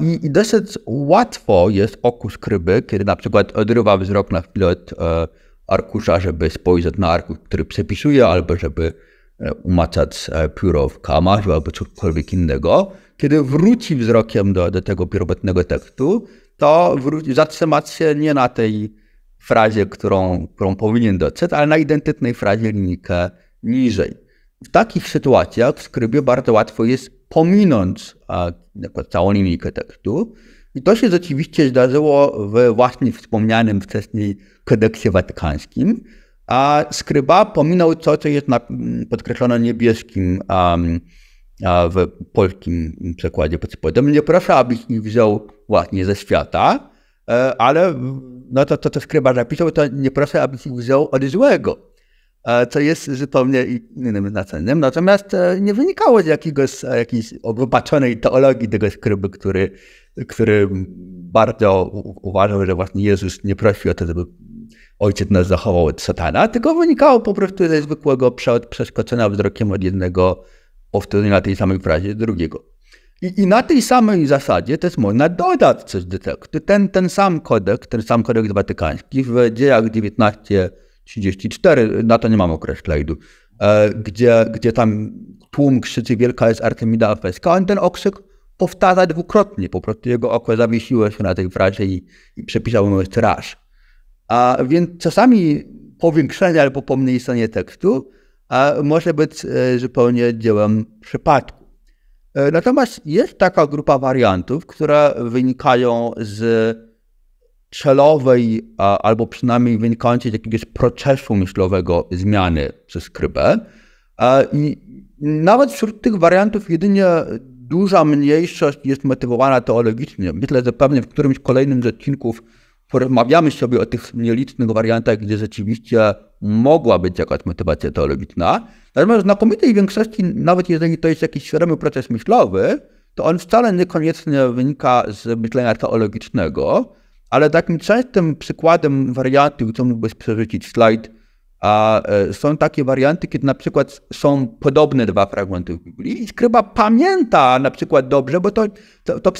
I, I dosyć łatwo jest oku skryby, kiedy na przykład odrywa wzrok na chwilę od e, arkusza, żeby spojrzeć na arkusz, który przepisuje, albo żeby e, umacać pióro w kamarzu, albo cokolwiek innego. Kiedy wróci wzrokiem do, do tego pierwotnego tekstu, to zatrzymać się nie na tej frazie, którą, którą powinien dotrzeć, ale na identycznej frazie linijkę niżej. W takich sytuacjach w skrybie bardzo łatwo jest pominąć a, całą linijkę tekstu. I to się rzeczywiście zdarzyło w właśnie wspomnianym wcześniej kodeksie watykańskim, a skryba pominął to, co jest na, podkreślone niebieskim um, w polskim przekładzie Podspodem. Nie proszę, abyś mi wziął właśnie ze świata, e, ale no to, to, to skryba napisał, to nie proszę, abyś mi wziął od złego, e, co jest zupełnie innym znaczeniem. Natomiast e, nie wynikało z jakiegoś, jakiejś obrubaczonej teologii tego skryby, który, który bardzo uważał, że właśnie Jezus nie prosi o to, żeby ojciec nas zachował od satana, tylko wynikało po prostu ze zwykłego przeskoczenia wzrokiem od jednego powtórzenie na tej samej frazie drugiego. I, I, na tej samej zasadzie też można dodać coś do tekstu. Ten, ten sam kodeks, ten sam kodeks watykański w dziejach 1934, na to nie mam określajdu, e, gdzie, gdzie tam tłum krzyczy wielka jest Artemida Afeska, on ten okrzyk powtarza dwukrotnie, po prostu jego oko zawiesiło się na tej frazie i, i przepisał mu straż. A więc czasami powiększenie albo pomniejszenie tekstu a może być e, zupełnie dziełem przypadku. E, natomiast jest taka grupa wariantów, które wynikają z celowej, albo przynajmniej wynikającej z jakiegoś procesu myślowego zmiany przez krybę. E, I nawet wśród tych wariantów jedynie duża mniejszość jest motywowana teologicznie. Myślę, że pewnie w którymś kolejnym z odcinków porozmawiamy sobie o tych nielicznych wariantach, gdzie rzeczywiście mogła być jakaś motywacja teologiczna. Natomiast w znakomitej większości, nawet jeżeli to jest jakiś świadomy proces myślowy, to on wcale niekoniecznie wynika z myślenia teologicznego, ale takim częstym przykładem wariantów, co mógłbyś przerzucić slajd, a e, są takie warianty, kiedy na przykład są podobne dwa fragmenty w Biblii i skryba pamięta na przykład dobrze, bo to, to, to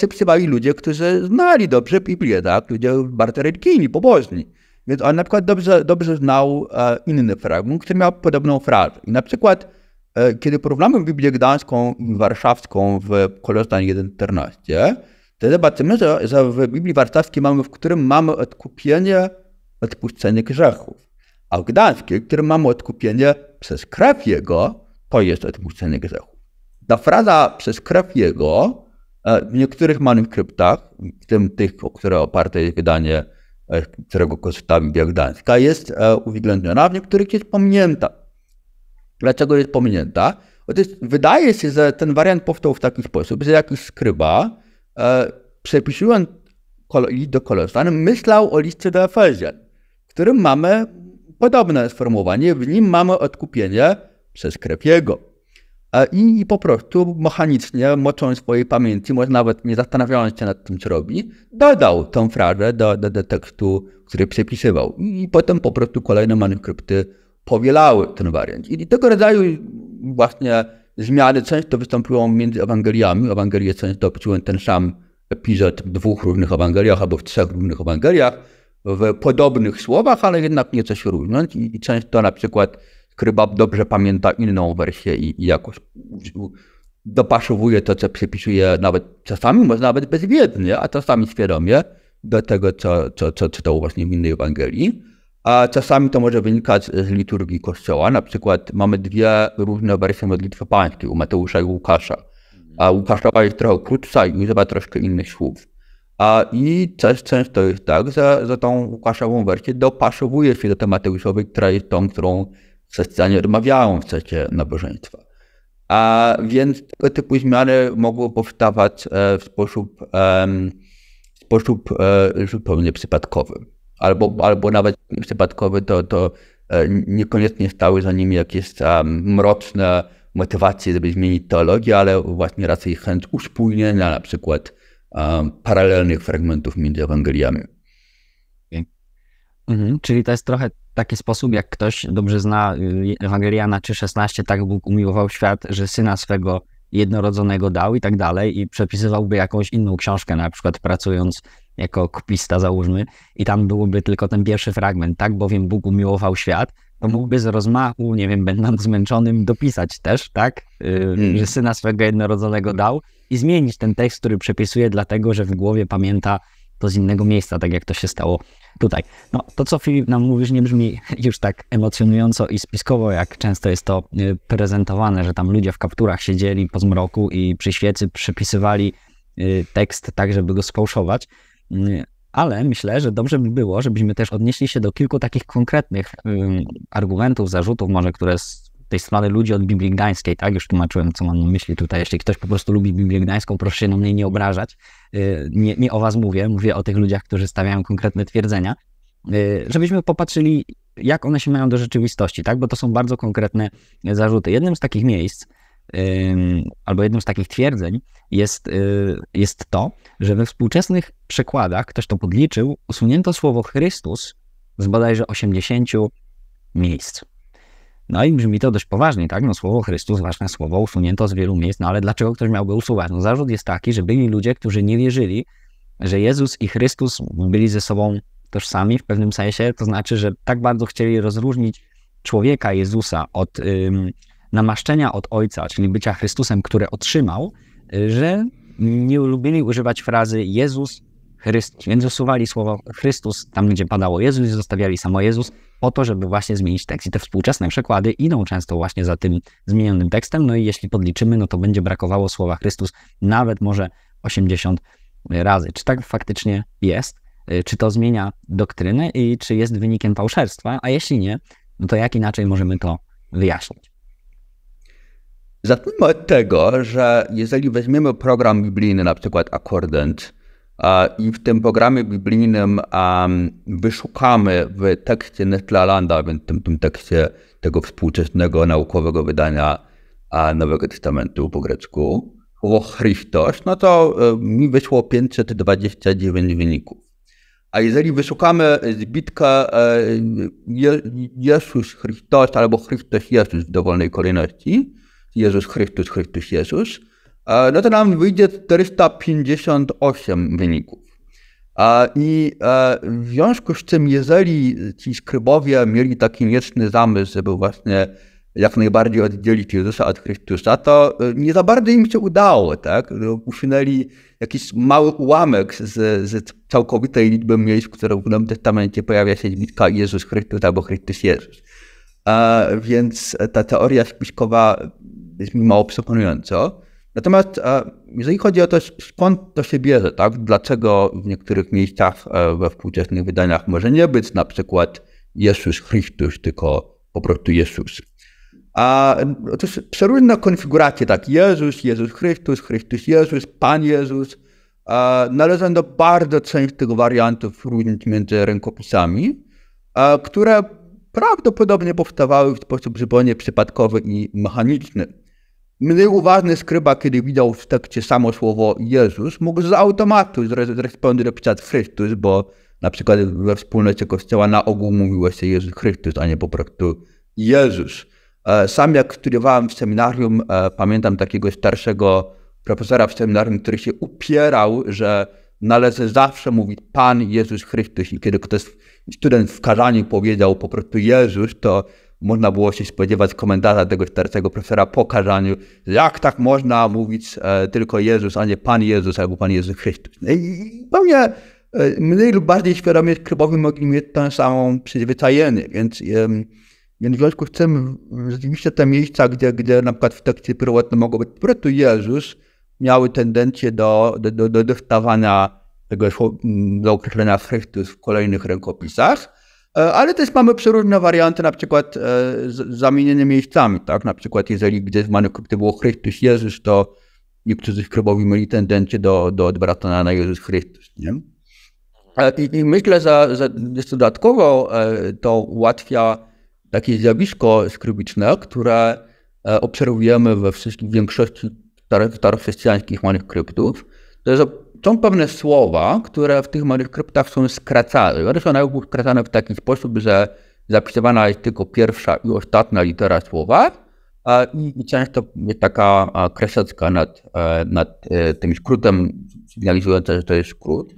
ludzie, którzy znali dobrze Biblię, tak? ludzie bardzo religijni, pobożni. Więc on na przykład dobrze, dobrze znał e, inny fragment, który miał podobną frazę. I na przykład, e, kiedy porównamy Biblię Gdańską i Warszawską w Kolostan 1.14, to zobaczymy, że, że w Biblii Warszawskiej mamy, w którym mamy odkupienie, odpuszczenie grzechów. A w Gdańskiej, w którym mamy odkupienie przez krew Jego, to jest odpuszczenie grzechów. Ta fraza przez krew Jego e, w niektórych manuskryptach, w tym tych, o które oparte jest wydanie E, którego korzystała Gdańska, jest e, uwzględniona, w niektórych jest pominięta. Dlaczego jest pominięta? Otóż wydaje się, że ten wariant powstał w taki sposób, że jakiś skryba, e, przepisując list do Kolostan, myślał o liście do Efezjan, w którym mamy podobne sformułowanie, w nim mamy odkupienie przez krew jego. I, I po prostu mechanicznie, mocząc swojej pamięci, może nawet nie zastanawiając się nad tym, co robi, dodał tą frazę do, do, do tekstu, który przepisywał. I potem po prostu kolejne manuskrypty powielały ten wariant. I tego rodzaju właśnie zmiany często występują między Ewangeliami. Ewangelie często opisują ten sam epizod w dwóch różnych Ewangeliach albo w trzech różnych Ewangeliach, w podobnych słowach, ale jednak nieco się różniąc. I, I często na przykład Krybab dobrze pamięta inną wersję i, i jakoś dopaszowuje to, co przepisuje nawet czasami, może nawet bezwiednie, a czasami świadomie do tego, co, co, co czytał właśnie w innej Ewangelii. A czasami to może wynikać z liturgii Kościoła. Na przykład mamy dwie różne wersje modlitwy pańskiej u Mateusza i Łukasza. A Łukaszowa jest trochę krótsza i używa troszkę innych słów. A i też często jest tak, że, że tą Łukaszową wersję dopasowuje się do tej Mateuszowej, która jest tą, którą chrześcijanie odmawiają w czasie nabożeństwa. A więc tego typu zmiany mogły powstawać e, w sposób, w sposób e, zupełnie przypadkowy. Albo, albo nawet przypadkowy to, to e, niekoniecznie stały za nimi jakieś mroczne motywacje, żeby zmienić teologię, ale właśnie raczej chęć uspójnienia na przykład paralelnych fragmentów między Ewangeliami. Mhm, czyli to jest trochę taki sposób, jak ktoś dobrze zna y, Ewangeliana 3,16, tak Bóg umiłował świat, że syna swego jednorodzonego dał i tak dalej, i przepisywałby jakąś inną książkę, na przykład pracując jako kupista, załóżmy, i tam byłby tylko ten pierwszy fragment, tak bowiem Bóg umiłował świat, to mhm. mógłby z rozmachu, nie wiem, będąc zmęczonym, dopisać też, tak, y, mhm. że syna swego jednorodzonego dał i zmienić ten tekst, który przepisuje, dlatego że w głowie pamięta to z innego miejsca, tak jak to się stało tutaj. No, to co Filip nam mówisz nie brzmi <laughs> już tak emocjonująco i spiskowo, jak często jest to y, prezentowane, że tam ludzie w kapturach siedzieli po zmroku i przy świecy przepisywali y, tekst tak, żeby go sfałszować. Y, ale myślę, że dobrze by było, żebyśmy też odnieśli się do kilku takich konkretnych argumentów, zarzutów, może które tej strony ludzi od Biblii Gdańskiej, tak? Już tłumaczyłem, co mam na myśli tutaj. Jeśli ktoś po prostu lubi Biblię Gdańską, proszę się na mnie nie obrażać. Y, nie, nie o was mówię, mówię o tych ludziach, którzy stawiają konkretne twierdzenia. Y, żebyśmy popatrzyli, jak one się mają do rzeczywistości, tak? Bo to są bardzo konkretne zarzuty. Jednym z takich miejsc, albo jednym z takich twierdzeń jest, y, jest to, że we współczesnych przekładach, ktoś to podliczył, usunięto słowo Chrystus z bodajże 80 miejsc. No i brzmi to dość poważnie, tak? No słowo Chrystus, ważne słowo, usunięto z wielu miejsc, no ale dlaczego ktoś miałby usuwać? No zarzut jest taki, że byli ludzie, którzy nie wierzyli, że Jezus i Chrystus byli ze sobą tożsami w pewnym sensie, to znaczy, że tak bardzo chcieli rozróżnić człowieka Jezusa od ym, namaszczenia od Ojca, czyli bycia Chrystusem, które otrzymał, y, że nie lubili używać frazy Jezus Chrystus. Więc usuwali słowo Chrystus tam, gdzie padało Jezus i zostawiali samo Jezus po to, żeby właśnie zmienić tekst. I te współczesne przekłady idą często właśnie za tym zmienionym tekstem. No i jeśli podliczymy, no to będzie brakowało słowa Chrystus nawet może 80 razy. Czy tak faktycznie jest? Y, czy to zmienia doktrynę i czy jest wynikiem fałszerstwa? A jeśli nie, no to jak inaczej możemy to wyjaśnić? Zacznijmy od tego, że jeżeli weźmiemy program biblijny, na przykład akordent, i w tym programie biblijnym wyszukamy w tekście Nestlalanda, więc tym, tym tekście tego współczesnego naukowego wydania Nowego Testamentu po grecku, o Chrystos, no to e, mi wyszło 529 wyników. A jeżeli wyszukamy zbitkę e, Je Jezus Chrystus albo Chrystus Jezus w dowolnej kolejności, Jezus Chrystus, Chrystus Jezus, E, no to nam wyjdzie 458 wyników. E, I e, w związku z tym, jeżeli ci skrybowie mieli taki mieczny zamysł, żeby właśnie jak najbardziej oddzielić Jezusa od Chrystusa, to nie za bardzo im się udało, tak? No, usunęli jakiś mały ułamek z, z całkowitej liczby miejsc, które w Nowym Testamencie pojawia się liczba Jezus Chrystus albo Chrystus Jezus. A więc ta teoria spiskowa jest mi mało przekonująca. Natomiast e, jeżeli chodzi o to, skąd to się bierze, tak? dlaczego w niektórych miejscach e, we współczesnych wydaniach może nie być na przykład Jezus Chrystus, tylko po prostu Jezus. A to przeróżne konfiguracje, tak, Jezus, Jezus Chrystus, Chrystus Jezus, Pan Jezus, e, należą do bardzo częstych wariantów różnic między rękopisami, które prawdopodobnie powstawały w sposób zupełnie przypadkowy i mechaniczny. Mniej uważny skryba, kiedy widział w tekście samo słowo Jezus, mógł z automatu zresponduje dopisać Chrystus, bo na przykład we wspólnocie kościoła na ogół mówiło się Jezus Chrystus, a nie po prostu Jezus. E, sam jak studiowałem w seminarium, e, pamiętam takiego starszego profesora w seminarium, który się upierał, że należy zawsze mówić Pan Jezus Chrystus. I kiedy ktoś, student w kazaniu powiedział po prostu Jezus, to można było się spodziewać komentarza tego starszego profesora po kazaniu, jak tak można mówić e, tylko Jezus, a nie Pan Jezus albo Pan Jezus Chrystus. No I pewnie e, mniej lub bardziej świadomie skrybowi mogli mieć tę samą przyzwyczajenie, więc, e, więc w związku z tym rzeczywiście te miejsca, gdzie, gdzie na przykład w tekście pierwotnym mogło być po prostu Jezus, miały tendencję do, do, do, do dostawania tego mm, do określenia Chrystus w kolejnych rękopisach, E, ale też mamy przeróżne warianty, na przykład e, z zamienione miejscami, tak? Na przykład jeżeli gdzieś w manuskripcie było Chrystus Jezus, to niektórzy skrybowi mieli tendencję do, do odwracania na Jezus Chrystus, nie? I, i myślę, że, że dodatkowo e, to ułatwia takie zjawisko skrybiczne, które obserwujemy we wszystkich, większości starochrześcijańskich starych chrześcijańskich manuskryptów, to jest są pewne słowa, które w tych manuskryptach są skracane. One są najpierw skracane w taki sposób, że zapisywana jest tylko pierwsza i ostatnia litera słowa i często jest taka kreseczka nad, e, nad e, tym skrótem sygnalizująca, że to jest skrót.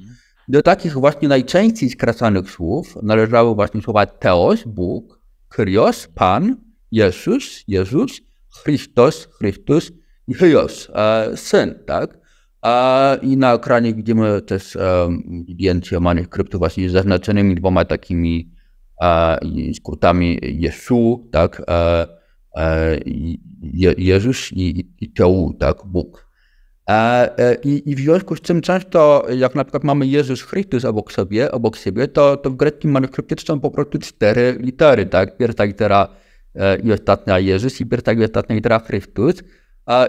Do takich właśnie najczęściej skracanych słów należały właśnie słowa Teos, Bóg, Kryos, Pan, Jezus, Jezus, Chrystos, Chrystus i Chios, e, Syn, tak? I na ekranie widzimy też zdjęcie e, manych krypto właśnie z zaznaczonymi dwoma takimi e, skrótami Jezu, tak, e, Je Jezus i, i tak, Bóg. I, I w związku z tym często, jak na przykład mamy Jezus Chrystus obok siebie, obok siebie to, to w greckim manuskripcie są po prostu cztery litery, tak? Pierwsza litera i ostatnia Jezus i pierwsza i ostatnia litera Chrystus.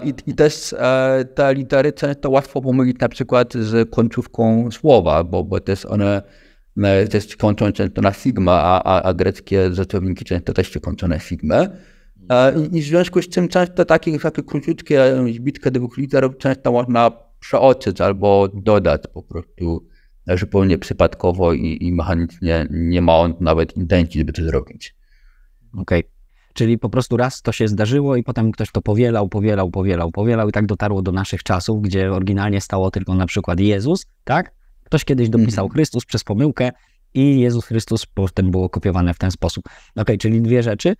I, I, też e, te litery często łatwo pomylić na przykład z końcówką słowa, bo, bo też one e, też kończą często na sigma, a, a, a greckie rzeczowniki często też się kończą na sigmę. I, e, I w związku z tym często takie, takie króciutkie zbitki dwóch literów często można przeoczyć albo dodać po prostu zupełnie przypadkowo i, i mechanicznie nie ma on nawet intencji, żeby to zrobić. Okej. Okay. Czyli po prostu raz to się zdarzyło i potem ktoś to powielał, powielał, powielał, powielał i tak dotarło do naszych czasów, gdzie oryginalnie stało tylko na przykład Jezus, tak? Ktoś kiedyś dopisał mhm. Chrystus przez pomyłkę i Jezus Chrystus potem było kopiowane w ten sposób. Ok, czyli dwie rzeczy.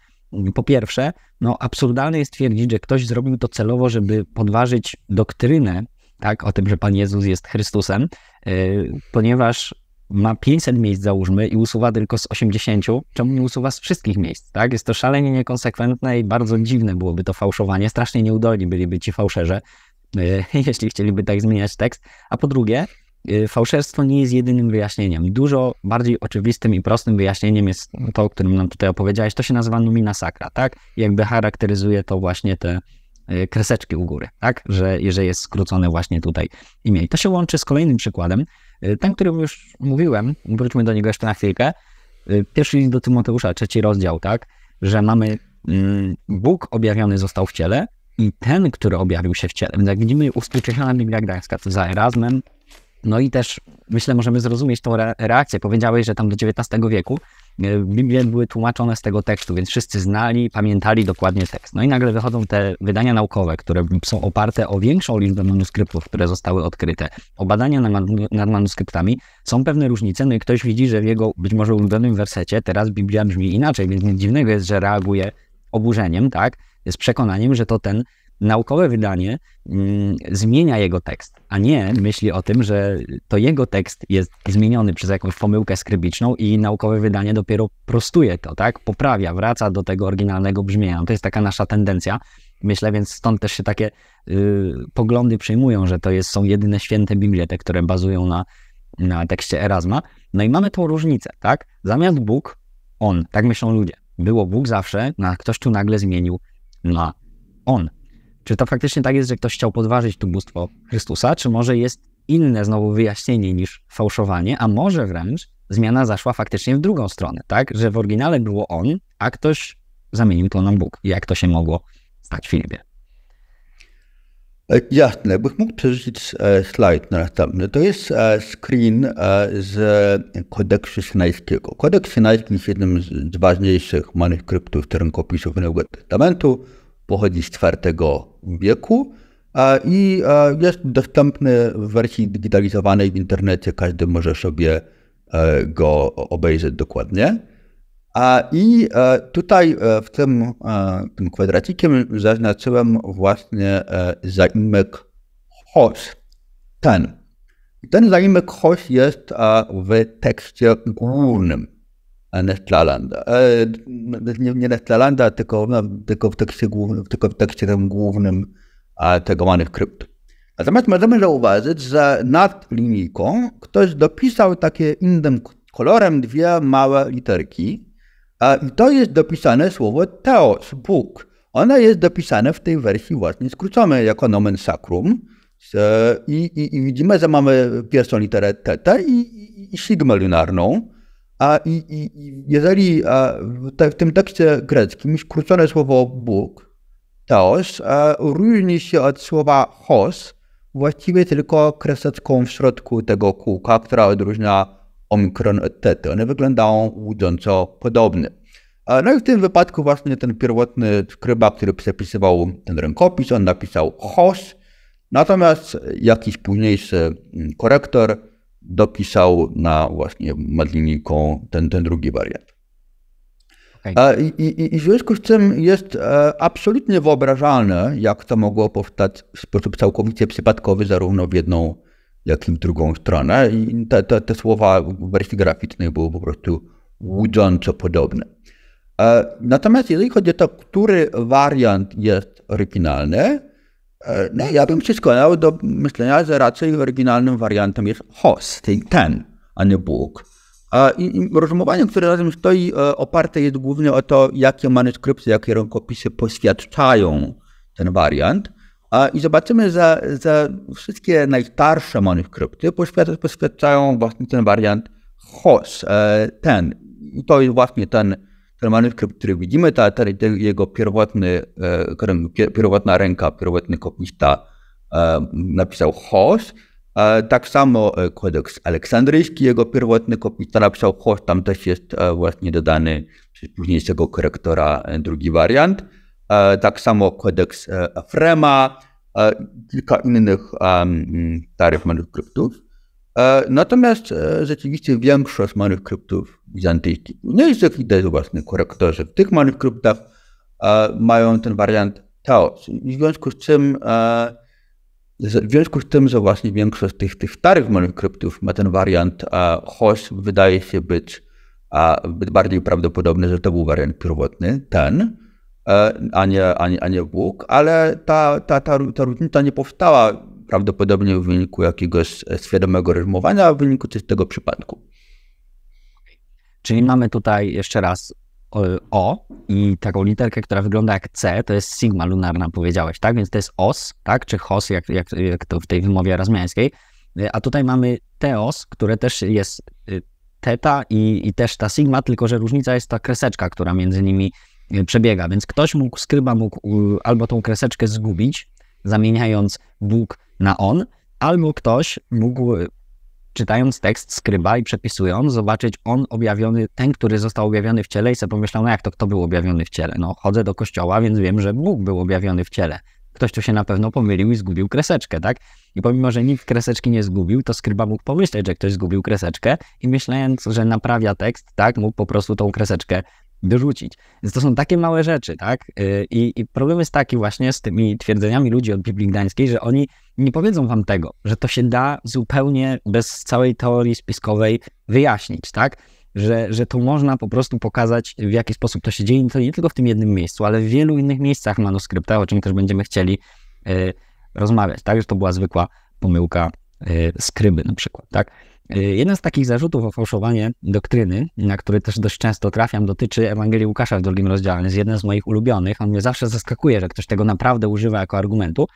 Po pierwsze, no absurdalne jest twierdzić, że ktoś zrobił to celowo, żeby podważyć doktrynę, tak, o tym, że Pan Jezus jest Chrystusem, yy, ponieważ ma 500 miejsc załóżmy i usuwa tylko z 80, czemu nie usuwa z wszystkich miejsc, tak? Jest to szalenie niekonsekwentne i bardzo dziwne byłoby to fałszowanie. Strasznie nieudolni byliby ci fałszerze, y, <laughs> jeśli chcieliby tak zmieniać tekst. A po drugie, y, fałszerstwo nie jest jedynym wyjaśnieniem. Dużo bardziej oczywistym i prostym wyjaśnieniem jest to, o którym nam tutaj opowiedziałeś. To się nazywa numina sacra, tak? Jakby charakteryzuje to właśnie te y, kreseczki u góry, tak? Że, że jest skrócone właśnie tutaj imię. I to się łączy z kolejnym przykładem, E, ten, który już mówiłem, wróćmy do niego jeszcze na chwilkę. E, pierwszy list do Tymoteusza, trzeci rozdział, tak? Że mamy mm, Bóg objawiony został w ciele i ten, który objawił się w ciele. Więc jak widzimy, uspółcześniona Biblia Gdańska za Erasmem, no i też myślę, możemy zrozumieć tą reakcję. Powiedziałeś, że tam do XIX wieku E, Biblie były tłumaczone z tego tekstu, więc wszyscy znali, pamiętali dokładnie tekst. No i nagle wychodzą te wydania naukowe, które są oparte o większą liczbę manuskryptów, które zostały odkryte, o badania nad, nad manuskryptami. Są pewne różnice, no i ktoś widzi, że w jego być może ulubionym wersecie teraz Biblia brzmi inaczej, więc nic dziwnego jest, że reaguje oburzeniem, tak, z przekonaniem, że to ten naukowe wydanie mm, zmienia jego tekst, a nie myśli o tym, że to jego tekst jest zmieniony przez jakąś pomyłkę skrybiczną i naukowe wydanie dopiero prostuje to, tak? Poprawia, wraca do tego oryginalnego brzmienia. No to jest taka nasza tendencja. Myślę, więc stąd też się takie y, poglądy przyjmują, że to jest, są jedyne święte Biblie, te, które bazują na, na tekście Erasma. No i mamy tą różnicę, tak? Zamiast Bóg, on, tak myślą ludzie. Było Bóg zawsze, no a ktoś tu nagle zmienił na on. Czy to faktycznie tak jest, że ktoś chciał podważyć tu bóstwo Chrystusa, czy może jest inne znowu wyjaśnienie niż fałszowanie, a może wręcz zmiana zaszła faktycznie w drugą stronę, tak? Że w oryginale było on, a ktoś zamienił to na Bóg. Jak to się mogło stać, w filmie? E, jasne, bych mógł przeżyć e, slajd na następny. To jest e, screen z kodeksu synajskiego. Kodeks synajski jest jednym z ważniejszych manuskryptów rękopisów Nowego Testamentu pochodzi z IV wieku i jest dostępny w wersji digitalizowanej w internecie. Każdy może sobie e, go obejrzeć dokładnie. I e, tutaj e, w tym, tym kwadracikiem zaznaczyłem właśnie zaimek HOS. Ten. Ten zaimek HOS jest w tekście głównym. Nestlalanda. E, nie, nie Nestlalanda, tylko, no, tylko w tekście głównym, tylko w tekście tym głównym a, tegowanych krypt. Natomiast możemy zauważyć, że nad linijką ktoś dopisał takie innym kolorem dwie małe literki a, i to jest dopisane słowo teos, Bóg. Ono jest dopisane w tej wersji właśnie skróconej jako nomen sacrum i, i, i widzimy, że mamy pierwszą literę teta i, i, i sigmę lunarną. A i, i, jeżeli w tym tekście greckim skrócone słowo Bóg, teos, różni się od słowa hos, właściwie tylko kreseczką w środku tego kółka, która odróżnia omikron od tety. One wyglądają łudząco podobne. No i w tym wypadku właśnie ten pierwotny skryba, który przepisywał ten rękopis, on napisał hos, natomiast jakiś późniejszy mm, korektor dopisał na właśnie Madliniką ten, ten drugi wariant. Okay. I, i, I w związku z tym jest e, absolutnie wyobrażalne, jak to mogło powstać w sposób całkowicie przypadkowy, zarówno w jedną, jak i w drugą stronę. I te, te, te słowa w wersji graficznej były po prostu łudząco podobne. E, natomiast jeżeli chodzi o to, który wariant jest oryginalny, E, nie, ja bym się skłaniał do myślenia, że raczej oryginalnym wariantem jest host, ten, a nie Bóg. I rozumowanie, które razem stoi, e, oparte jest głównie o to, jakie manuskrypcje, jakie rękopisy poświadczają ten wariant. I zobaczymy, że, że wszystkie najstarsze manuskrypty poświadczają właśnie ten wariant HOS, e, ten. I to jest właśnie ten hermanywkę, w widzimy, ta, ta jego pierwotny, e, pierwotna ręka, pierwotny kopista e, napisał Hoss. E, tak samo kodeks aleksandryjski, jego pierwotny kopista napisał Hoss, tam też jest właśnie dodany przez późniejszego korektora drugi wariant. Tak samo kodeks Frema, kilka innych starych manuskryptów. Natomiast rzeczywiście większość manuskryptów bizantyjski. No i co widać właśnie, korektorzy w tych manuskryptach e, mają ten wariant Taos. w związku z czym, e, w związku z tym, że właśnie większość tych, tych starych kryptów ma ten wariant, e, choć wydaje się być, a, e, być bardziej prawdopodobne, że to był wariant pierwotny, ten, e, a nie, a nie, a nie Bóg, ale ta, ta, ta, ta różnica nie powstała prawdopodobnie w wyniku jakiegoś e, świadomego rymowania, a w wyniku czystego przypadku. Czyli mamy tutaj jeszcze raz e, O i taką literkę, która wygląda jak C, to jest sigma lunarna, powiedziałeś, tak? Więc to jest os, tak? Czy hos, jak, jak, jak to w tej wymowie arazmiańskiej. E, a tutaj mamy teos, które też jest e, teta i, i też ta sigma, tylko że różnica jest ta kreseczka, która między nimi przebiega. Więc ktoś mógł, skryba mógł albo tą kreseczkę zgubić, zamieniając Bóg na on, albo ktoś mógł czytając tekst skryba i przepisując, zobaczyć on objawiony, ten, który został objawiony w ciele i sobie pomyślał, no jak to kto był objawiony w ciele? No chodzę do kościoła, więc wiem, że Bóg był objawiony w ciele. Ktoś tu się na pewno pomylił i zgubił kreseczkę, tak? I pomimo, że nikt kreseczki nie zgubił, to skryba mógł pomyśleć, że ktoś zgubił kreseczkę i myśląc, że naprawia tekst, tak, mógł po prostu tą kreseczkę dorzucić. Więc to są takie małe rzeczy, tak? Y, I, I, problem jest taki właśnie z tymi twierdzeniami ludzi od Biblii Gdańskiej, że oni nie powiedzą wam tego, że to się da zupełnie bez całej teorii spiskowej wyjaśnić, tak? Że, że to można po prostu pokazać, w jaki sposób to się dzieje, to nie tylko w tym jednym miejscu, ale w wielu innych miejscach manuskrypta, o czym też będziemy chcieli y, rozmawiać, tak? Że to była zwykła pomyłka y, skryby na przykład, tak? Y, jeden z takich zarzutów o fałszowanie doktryny, na który też dość często trafiam, dotyczy Ewangelii Łukasza w drugim rozdziale. Jest jeden z moich ulubionych. On mnie zawsze zaskakuje, że ktoś tego naprawdę używa jako argumentu,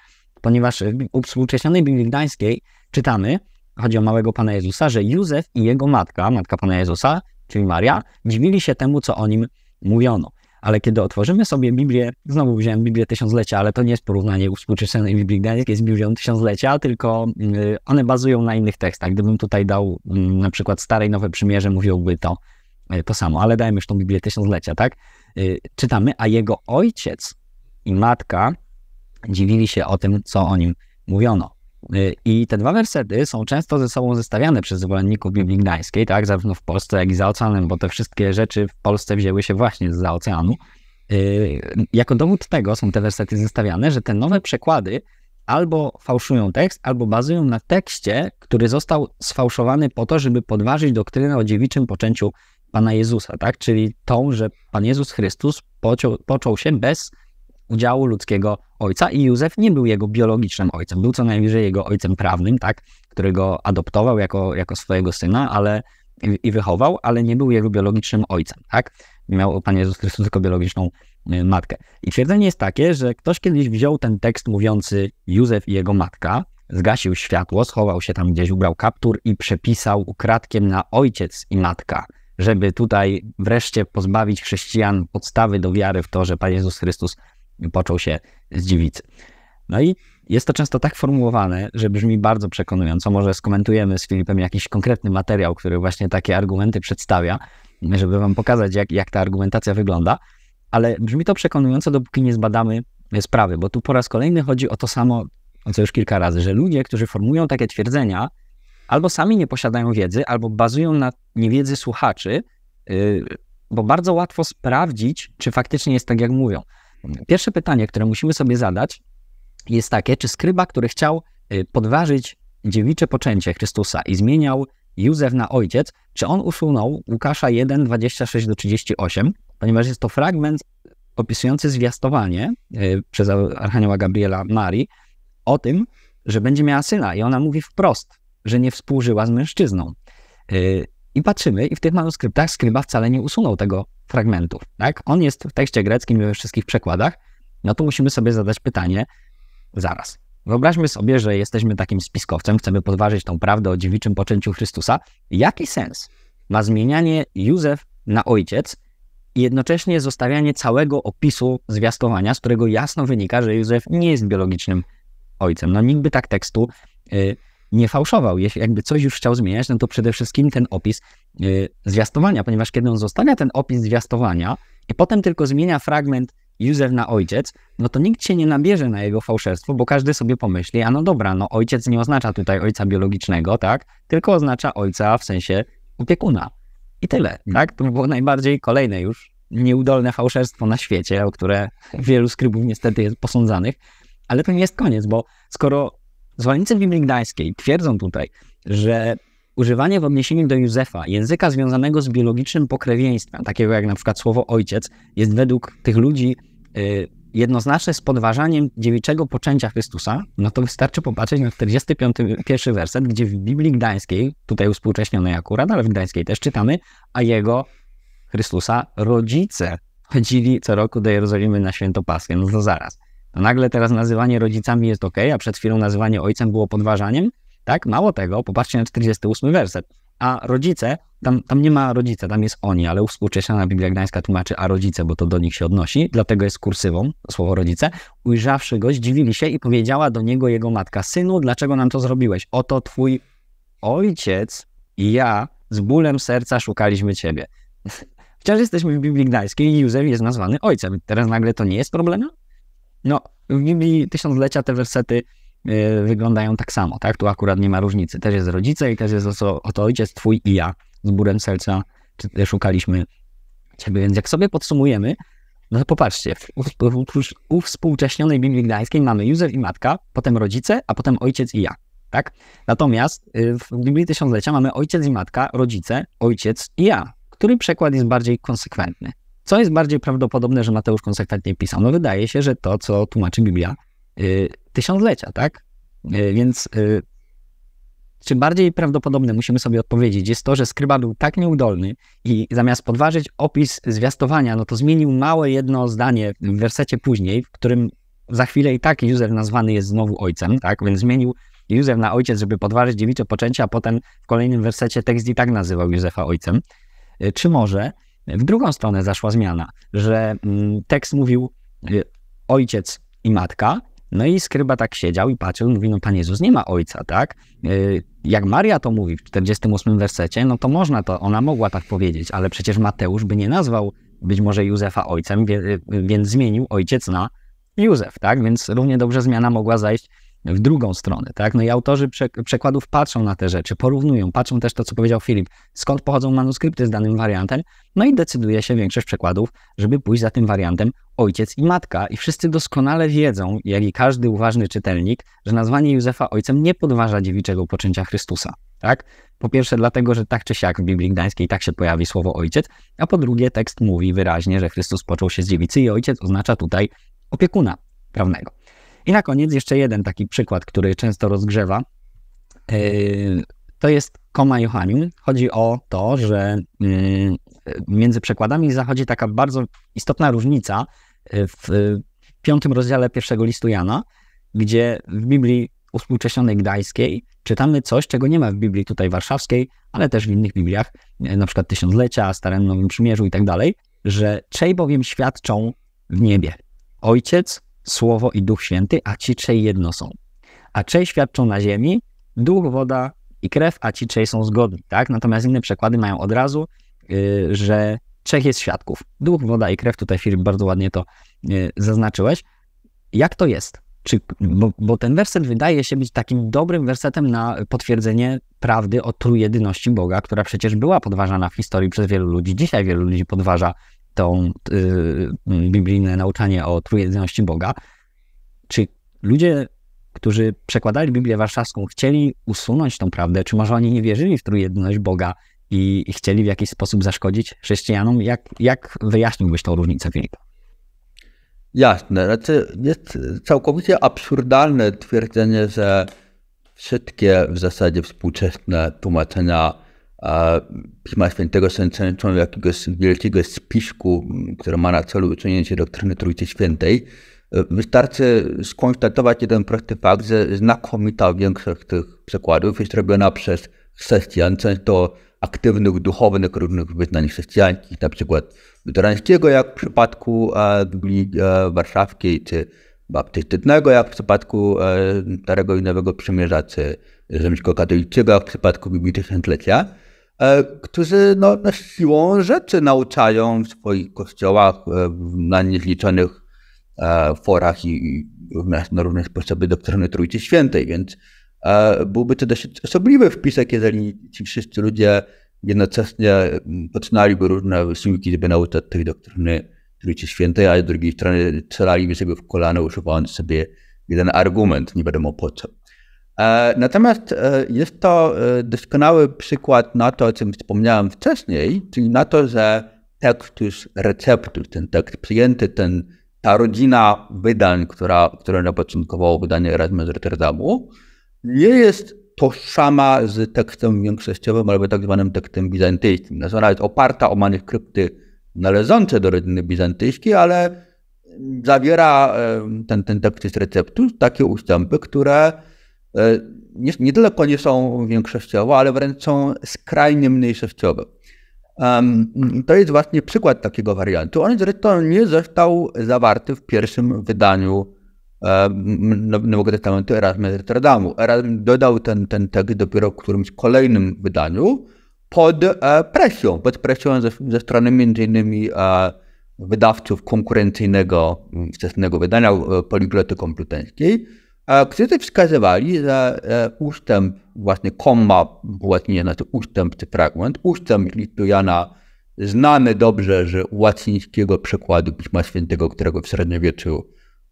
ponieważ w współcześnionej Biblii Gdańskiej czytamy, chodzi o małego Pana Jezusa, że Józef i jego matka, matka Pana Jezusa, czyli Maria, dziwili się temu, co o nim mówiono ale kiedy otworzymy sobie Biblię, znowu wziąłem Biblię Tysiąclecia, ale to nie jest porównanie współczesnej Biblii Gdańskiej z Biblią Tysiąclecia, tylko mm, one bazują na innych tekstach. Gdybym tutaj dał mm, na przykład starej Nowe Przymierze, mówiłby to, e, to samo, ale dajmy już tą Biblię Tysiąclecia, tak? E, czytamy, a jego ojciec i matka dziwili się o tym, co o nim mówiono. Y, I te dwa wersety są często ze sobą zestawiane przez zwolenników Biblii Gdańskiej, tak, zarówno w Polsce, jak i za oceanem, bo te wszystkie rzeczy w Polsce wzięły się właśnie z za oceanu. Y, jako dowód tego są te wersety zestawiane, że te nowe przekłady albo fałszują tekst, albo bazują na tekście, który został sfałszowany po to, żeby podważyć doktrynę o dziewiczym poczęciu Pana Jezusa, tak? Czyli tą, że Pan Jezus Chrystus począł, począł się bez udziału ludzkiego ojca i Józef nie był jego biologicznym ojcem, był co najwyżej jego ojcem prawnym, tak, którego adoptował jako, jako swojego syna, ale i wychował, ale nie był jego biologicznym ojcem, tak? Miał Pan Jezus Chrystus tylko biologiczną y, matkę. I twierdzenie jest takie, że ktoś kiedyś wziął ten tekst mówiący Józef i jego matka, zgasił światło, schował się tam gdzieś, ubrał kaptur i przepisał ukradkiem na ojciec i matka, żeby tutaj wreszcie pozbawić chrześcijan podstawy do wiary w to, że Pan Jezus Chrystus począł się z dziewicy. No i jest to często tak formułowane, że brzmi bardzo przekonująco. Może skomentujemy z Filipem jakiś konkretny materiał, który właśnie takie argumenty przedstawia, żeby wam pokazać, jak, jak ta argumentacja wygląda, ale brzmi to przekonująco, dopóki nie zbadamy sprawy, bo tu po raz kolejny chodzi o to samo, o co już kilka razy, że ludzie, którzy formują takie twierdzenia, albo sami nie posiadają wiedzy, albo bazują na niewiedzy słuchaczy, y, bo bardzo łatwo sprawdzić, czy faktycznie jest tak, jak mówią. Pierwsze pytanie, które musimy sobie zadać, jest takie, czy skryba, który chciał y, podważyć dziewicze poczęcie Chrystusa i zmieniał Józef na ojciec, czy on usunął Łukasza 1, 26 38, ponieważ jest to fragment opisujący zwiastowanie y, przez Archanioła Gabriela Marii o tym, że będzie miała syna i ona mówi wprost, że nie współżyła z mężczyzną. Y, I patrzymy, i w tych manuskryptach skryba wcale nie usunął tego fragmentów, tak? On jest w tekście greckim we wszystkich przekładach, no to musimy sobie zadać pytanie zaraz. Wyobraźmy sobie, że jesteśmy takim spiskowcem, chcemy podważyć tą prawdę o dziewiczym poczęciu Chrystusa. Jaki sens ma zmienianie Józef na ojciec i jednocześnie zostawianie całego opisu zwiastowania, z którego jasno wynika, że Józef nie jest biologicznym ojcem? No nikt by tak tekstu... Yy, nie fałszował. Jeśli jakby coś już chciał zmieniać, no to przede wszystkim ten opis Y, zwiastowania, ponieważ kiedy on zostawia ten opis zwiastowania i potem tylko zmienia fragment user na ojciec, no to nikt się nie nabierze na jego fałszerstwo, bo każdy sobie pomyśli, a no dobra, no ojciec nie oznacza tutaj ojca biologicznego, tak? Tylko oznacza ojca w sensie opiekuna. I tyle, tak? To było najbardziej kolejne już nieudolne fałszerstwo na świecie, o które wielu skrybów niestety jest posądzanych. Ale to nie jest koniec, bo skoro zwolennicy Biblii Gdańskiej twierdzą tutaj, że Używanie w odniesieniu do Józefa języka związanego z biologicznym pokrewieństwem, takiego jak na przykład słowo ojciec, jest według tych ludzi y, jednoznaczne z podważaniem dziewiczego poczęcia Chrystusa, no to wystarczy popatrzeć na 45 pierwszy werset, gdzie w Biblii Gdańskiej, tutaj uspółcześnionej akurat, ale w Gdańskiej też czytamy, a jego, Chrystusa, rodzice chodzili co roku do Jerozolimy na święto Paschę. No to zaraz. To nagle teraz nazywanie rodzicami jest ok, a przed chwilą nazywanie ojcem było podważaniem? Tak? Mało tego, popatrzcie na 48 werset. A rodzice, tam, tam nie ma rodzica, tam jest oni, ale współcześniona Biblia Gdańska tłumaczy a rodzice, bo to do nich się odnosi, dlatego jest kursywą słowo rodzice. Ujrzawszy go, zdziwili się i powiedziała do niego jego matka: Synu, dlaczego nam to zrobiłeś? Oto twój ojciec i ja z bólem serca szukaliśmy ciebie. <laughs> Wciąż jesteśmy w Biblii Gdańskiej i Józef jest nazwany ojcem. Teraz nagle to nie jest problemem? No, w Biblii tysiąclecia te wersety Y, wyglądają tak samo, tak? Tu akurat nie ma różnicy. Też jest rodzice i też jest oto, oto ojciec twój i ja. Z bólem serca szukaliśmy ciebie. Więc jak sobie podsumujemy, no to popatrzcie, w uwspółcześnionej Biblii Gdańskiej mamy Józef i matka, potem rodzice, a potem ojciec i ja. Tak? Natomiast y, w Biblii Tysiąclecia mamy ojciec i matka, rodzice, ojciec i ja. Który przekład jest bardziej konsekwentny? Co jest bardziej prawdopodobne, że Mateusz konsekwentnie pisał? No wydaje się, że to, co tłumaczy Biblia Y, tysiąclecia, tak? Y, więc y, czy bardziej prawdopodobne, musimy sobie odpowiedzieć, jest to, że Skryba był tak nieudolny i zamiast podważyć opis zwiastowania, no to zmienił małe jedno zdanie w wersecie później, w którym za chwilę i tak Józef nazwany jest znowu ojcem, tak? Więc zmienił Józef na ojciec, żeby podważyć dziewicze poczęcie, a potem w kolejnym wersecie tekst i tak nazywał Józefa ojcem. Czy może w drugą stronę zaszła zmiana, że mm, tekst mówił ojciec i matka, no i skryba tak siedział i patrzył, mówi, no Panie Jezus, nie ma ojca, tak? Y, jak Maria to mówi w 48 wersecie, no to można to, ona mogła tak powiedzieć, ale przecież Mateusz by nie nazwał być może Józefa ojcem, y, więc zmienił ojciec na Józef, tak? Więc równie dobrze zmiana mogła zajść w drugą stronę, tak? No i autorzy przekładów patrzą na te rzeczy, porównują, patrzą też to, co powiedział Filip, skąd pochodzą manuskrypty z danym wariantem, no i decyduje się większość przekładów, żeby pójść za tym wariantem ojciec i matka. I wszyscy doskonale wiedzą, jak i każdy uważny czytelnik, że nazwanie Józefa ojcem nie podważa dziewiczego poczęcia Chrystusa, tak? Po pierwsze dlatego, że tak czy siak w Biblii Gdańskiej tak się pojawi słowo ojciec, a po drugie tekst mówi wyraźnie, że Chrystus począł się z dziewicy i ojciec oznacza tutaj opiekuna prawnego. I na koniec jeszcze jeden taki przykład, który często rozgrzewa. E, to jest koma Johanium. Chodzi o to, że e, między przekładami zachodzi taka bardzo istotna różnica e, w piątym rozdziale pierwszego listu Jana, gdzie w Biblii uspółcześnionej gdańskiej czytamy coś, czego nie ma w Biblii tutaj warszawskiej, ale też w innych Bibliach, na przykład Tysiąclecia, Starym Nowym Przymierzu i tak dalej, że trzej bowiem świadczą w niebie. Ojciec, Słowo i Duch Święty, a ci trzej jedno są. A trzej świadczą na ziemi, duch, woda i krew, a ci trzej są zgodni, tak? Natomiast inne przekłady mają od razu, yy, że trzech jest świadków. Duch, woda i krew, tutaj Filip bardzo ładnie to yy, zaznaczyłeś. Jak to jest? Czy, bo, bo, ten werset wydaje się być takim dobrym wersetem na potwierdzenie prawdy o trójjedyności Boga, która przecież była podważana w historii przez wielu ludzi. Dzisiaj wielu ludzi podważa tą y, biblijne nauczanie o trójjedności Boga, czy ludzie, którzy przekładali Biblię warszawską, chcieli usunąć tą prawdę, czy może oni nie wierzyli w trójjedność Boga i, i chcieli w jakiś sposób zaszkodzić chrześcijanom? Jak, jak wyjaśniłbyś tą różnicę, Filipa? Jasne, znaczy jest całkowicie absurdalne twierdzenie, że wszystkie w zasadzie współczesne tłumaczenia a Pisma Świętego są jakiegoś wielkiego spisku, który ma na celu uczynienie doktryny Trójcy Świętej, e, Wystarczy skonstatować jeden prosty fakt, że znakomita większość tych przekładów jest robiona przez chrześcijan, często aktywnych, duchownych różnych wyznań chrześcijańskich, na przykład luterańskiego, jak w przypadku e, Biblii e, Warszawskiej, czy baptystycznego, jak w przypadku Starego i Nowego Przymierza, czy rzymskokatolickiego, jak w przypadku Biblii Tysiąclecia. E, którzy no, no, siłą rzeczy nauczają w swoich kościołach, e, na niezliczonych e, forach i na różne sposoby doktryny Trójcy Świętej, więc byłby to dość osobliwy wpisek, jeżeli ci wszyscy ludzie jednocześnie poczynaliby różne wysiłki, żeby nauczać tej doktryny Trójcy Świętej, a z drugiej strony celaliby sobie w kolano, używając sobie jeden argument, nie wiadomo po co. E, natomiast e, jest to e, doskonały przykład na to, o czym wspomniałem wcześniej, czyli na to, że tekstus receptus, ten tekst przyjęty, ten, ta rodzina wydań, która, która zapoczątkowało wydanie Erasmus z Rotterdamu, nie jest tożsama z tekstem większościowym albo tak zwanym tekstem bizantyjskim. No, ona jest oparta o manuskrypty należące do rodziny bizantyjskiej, ale zawiera ten, ten tekst receptus takie ustępy, które E, nie, nie tylko nie są większościowe, ale wręcz są skrajnie mniejszościowe. Um, to jest właśnie przykład takiego wariantu. On zresztą nie został zawarty w pierwszym wydaniu um, Nowego Testamentu Erasmus Rotterdamu. Erasmus dodał ten, ten tekst dopiero w którymś kolejnym wydaniu pod e, presją, pod presją ze, ze strony m.in. E, wydawców konkurencyjnego mm, wczesnego wydania e, Poligloty Krytycy wskazywali, że e, ustęp, właśnie komma, właśnie znaczy ustęp czy fragment, ustęp listu Jana znamy dobrze, że łacińskiego przekładu Pisma Świętego, którego w średniowieczu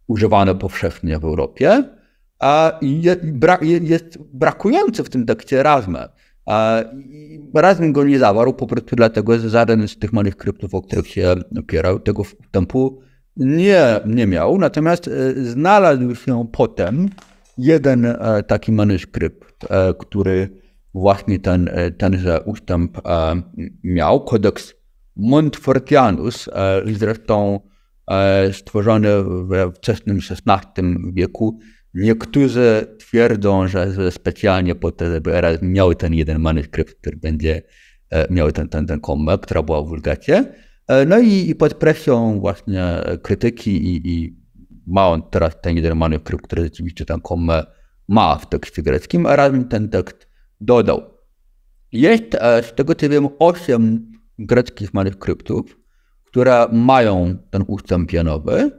używano powszechnie w Europie, a jest, jest brakujący w tym tekście Razmę. Razem go nie zawarł po prostu dlatego, że żaden z tych manuskryptów, o których się opierał, tego ustępu nie, nie miał, natomiast e, znalazł się potem jeden e, taki manuskrypt, e, który właśnie ten, tenże ustęp miał, kodeks Montfortianus, zresztą stworzony we wczesnym XVI wieku. Niektórzy twierdzą, że, że specjalnie po to, żeby raz miał ten jeden manuskrypt, który będzie miał ten, ten, ten komę, która była w Wulgacie. E, no i, i pod presją właśnie e, krytyki i, i ma on teraz ten jeden manuskrypt, który rzeczywiście tam komę e, ma w tekście greckim, a razem ten tekst dodał. Jest z tego co wiem osiem greckich manuskryptów, które mają ten ustęp pianowy,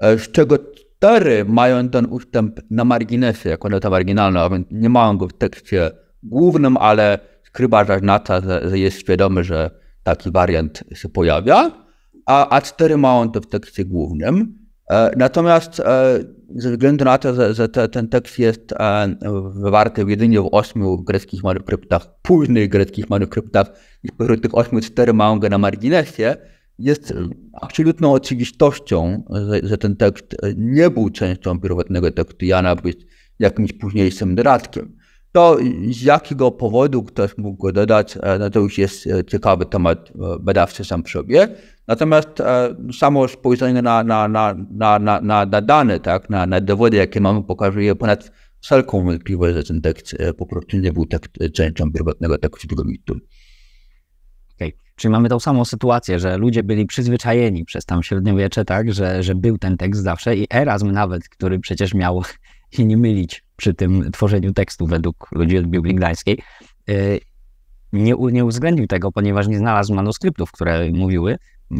z czego cztery mają ten ustęp na marginesie, jako nota marginalna, a więc nie mają go w tekście głównym, ale skrybarz zaznacza, że, że jest świadomy, że taki wariant się pojawia, a A4 ma on to w tekście głównym. E, natomiast e, ze względu na to, że, że te, ten tekst jest e, wywarty jedynie w ośmiu greckich manuskryptach, późnych greckich manuskryptach, i spośród tych ośmiu cztery ma on go na marginesie, jest absolutną oczywistością, że, że, ten tekst nie był częścią pierwotnego tekstu Jana, był jakimś późniejszym dodatkiem. To z jakiego powodu ktoś mógł dodać, e, no to już jest e, ciekawy temat e, badawczy sam w sobie. Natomiast samo spojrzenie na, na, na, na, na, na, dane, tak, na, na dowody, jakie mamy, pokazuje ponad wszelką wątpliwość, że ten tekst po prostu nie był tak częścią pierwotnego tekstu mitu. Okay. Czyli mamy tą samą sytuację, że ludzie byli przyzwyczajeni przez tam średniowiecze, tak, że, że był ten tekst zawsze i Erasm nawet, który przecież miał <laughs> się nie mylić przy tym tworzeniu tekstu według ludzi od Biblii Gdańskiej, y, nie, nie uwzględnił tego, ponieważ nie znalazł manuskryptów, które mówiły, y,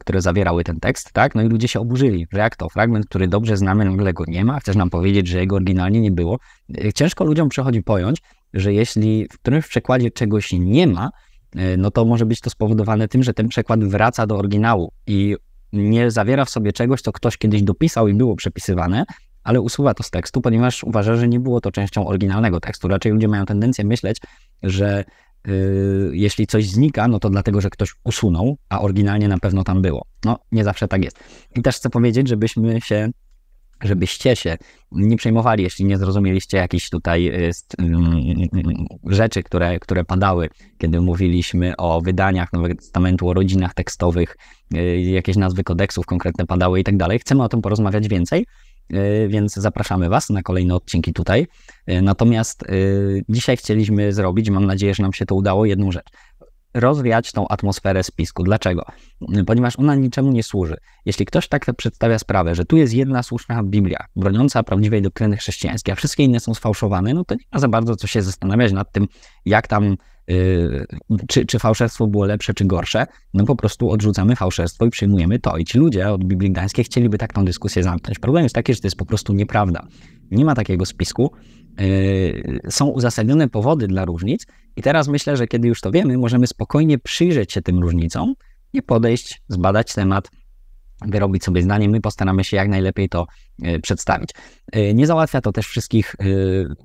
które zawierały ten tekst, tak? No i ludzie się oburzyli, że jak to, fragment, który dobrze znamy, nagle go nie ma, chcesz nam powiedzieć, że jego oryginalnie nie było. Y, ciężko ludziom przychodzi pojąć, że jeśli w którymś przekładzie czegoś nie ma, no to może być to spowodowane tym, że ten przekład wraca do oryginału i nie zawiera w sobie czegoś, co ktoś kiedyś dopisał i było przepisywane, ale usuwa to z tekstu, ponieważ uważa, że nie było to częścią oryginalnego tekstu. Raczej ludzie mają tendencję myśleć, że yy, jeśli coś znika, no to dlatego, że ktoś usunął, a oryginalnie na pewno tam było. No, nie zawsze tak jest. I też chcę powiedzieć, żebyśmy się żebyście się nie przejmowali, jeśli nie zrozumieliście jakichś tutaj y, y, y, rzeczy, które, które padały, kiedy mówiliśmy o wydaniach Nowego Testamentu, o rodzinach tekstowych, jakieś nazwy kodeksów konkretne padały i tak dalej. Chcemy o tym porozmawiać więcej, Y, więc zapraszamy Was na kolejne odcinki tutaj. Y, natomiast y, dzisiaj chcieliśmy zrobić, mam nadzieję, że nam się to udało, jedną rzecz rozwiać tą atmosferę spisku. Dlaczego? Ponieważ ona niczemu nie służy. Jeśli ktoś tak przedstawia sprawę, że tu jest jedna słuszna Biblia, broniąca prawdziwej doktryny chrześcijańskiej, a wszystkie inne są sfałszowane, no to nie ma za bardzo co się zastanawiać nad tym, jak tam Yy, czy, czy fałszerstwo było lepsze, czy gorsze, no po prostu odrzucamy fałszerstwo i przyjmujemy to. I ci ludzie od Biblii Gdańskiej chcieliby tak tą dyskusję zamknąć. Problem jest taki, że to jest po prostu nieprawda. Nie ma takiego spisku. Yy, są uzasadnione powody dla różnic, i teraz myślę, że kiedy już to wiemy, możemy spokojnie przyjrzeć się tym różnicom i podejść, zbadać temat, wyrobić sobie zdanie. My postaramy się jak najlepiej to E, przedstawić. E, nie załatwia to też wszystkich e,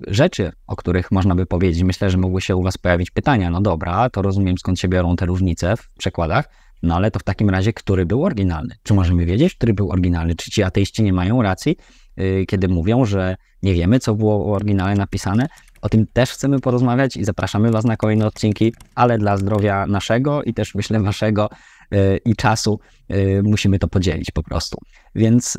rzeczy, o których można by powiedzieć. Myślę, że mogły się u Was pojawić pytania. No dobra, to rozumiem skąd się biorą te różnice w przekładach, no ale to w takim razie, który był oryginalny? Czy możemy wiedzieć, który był oryginalny? Czy ci ateiści nie mają racji, kiedy mówią, że nie wiemy, co było w oryginale napisane? O tym też chcemy porozmawiać i zapraszamy Was na kolejne odcinki, ale dla zdrowia naszego i też myślę Waszego i czasu musimy to podzielić po prostu. Więc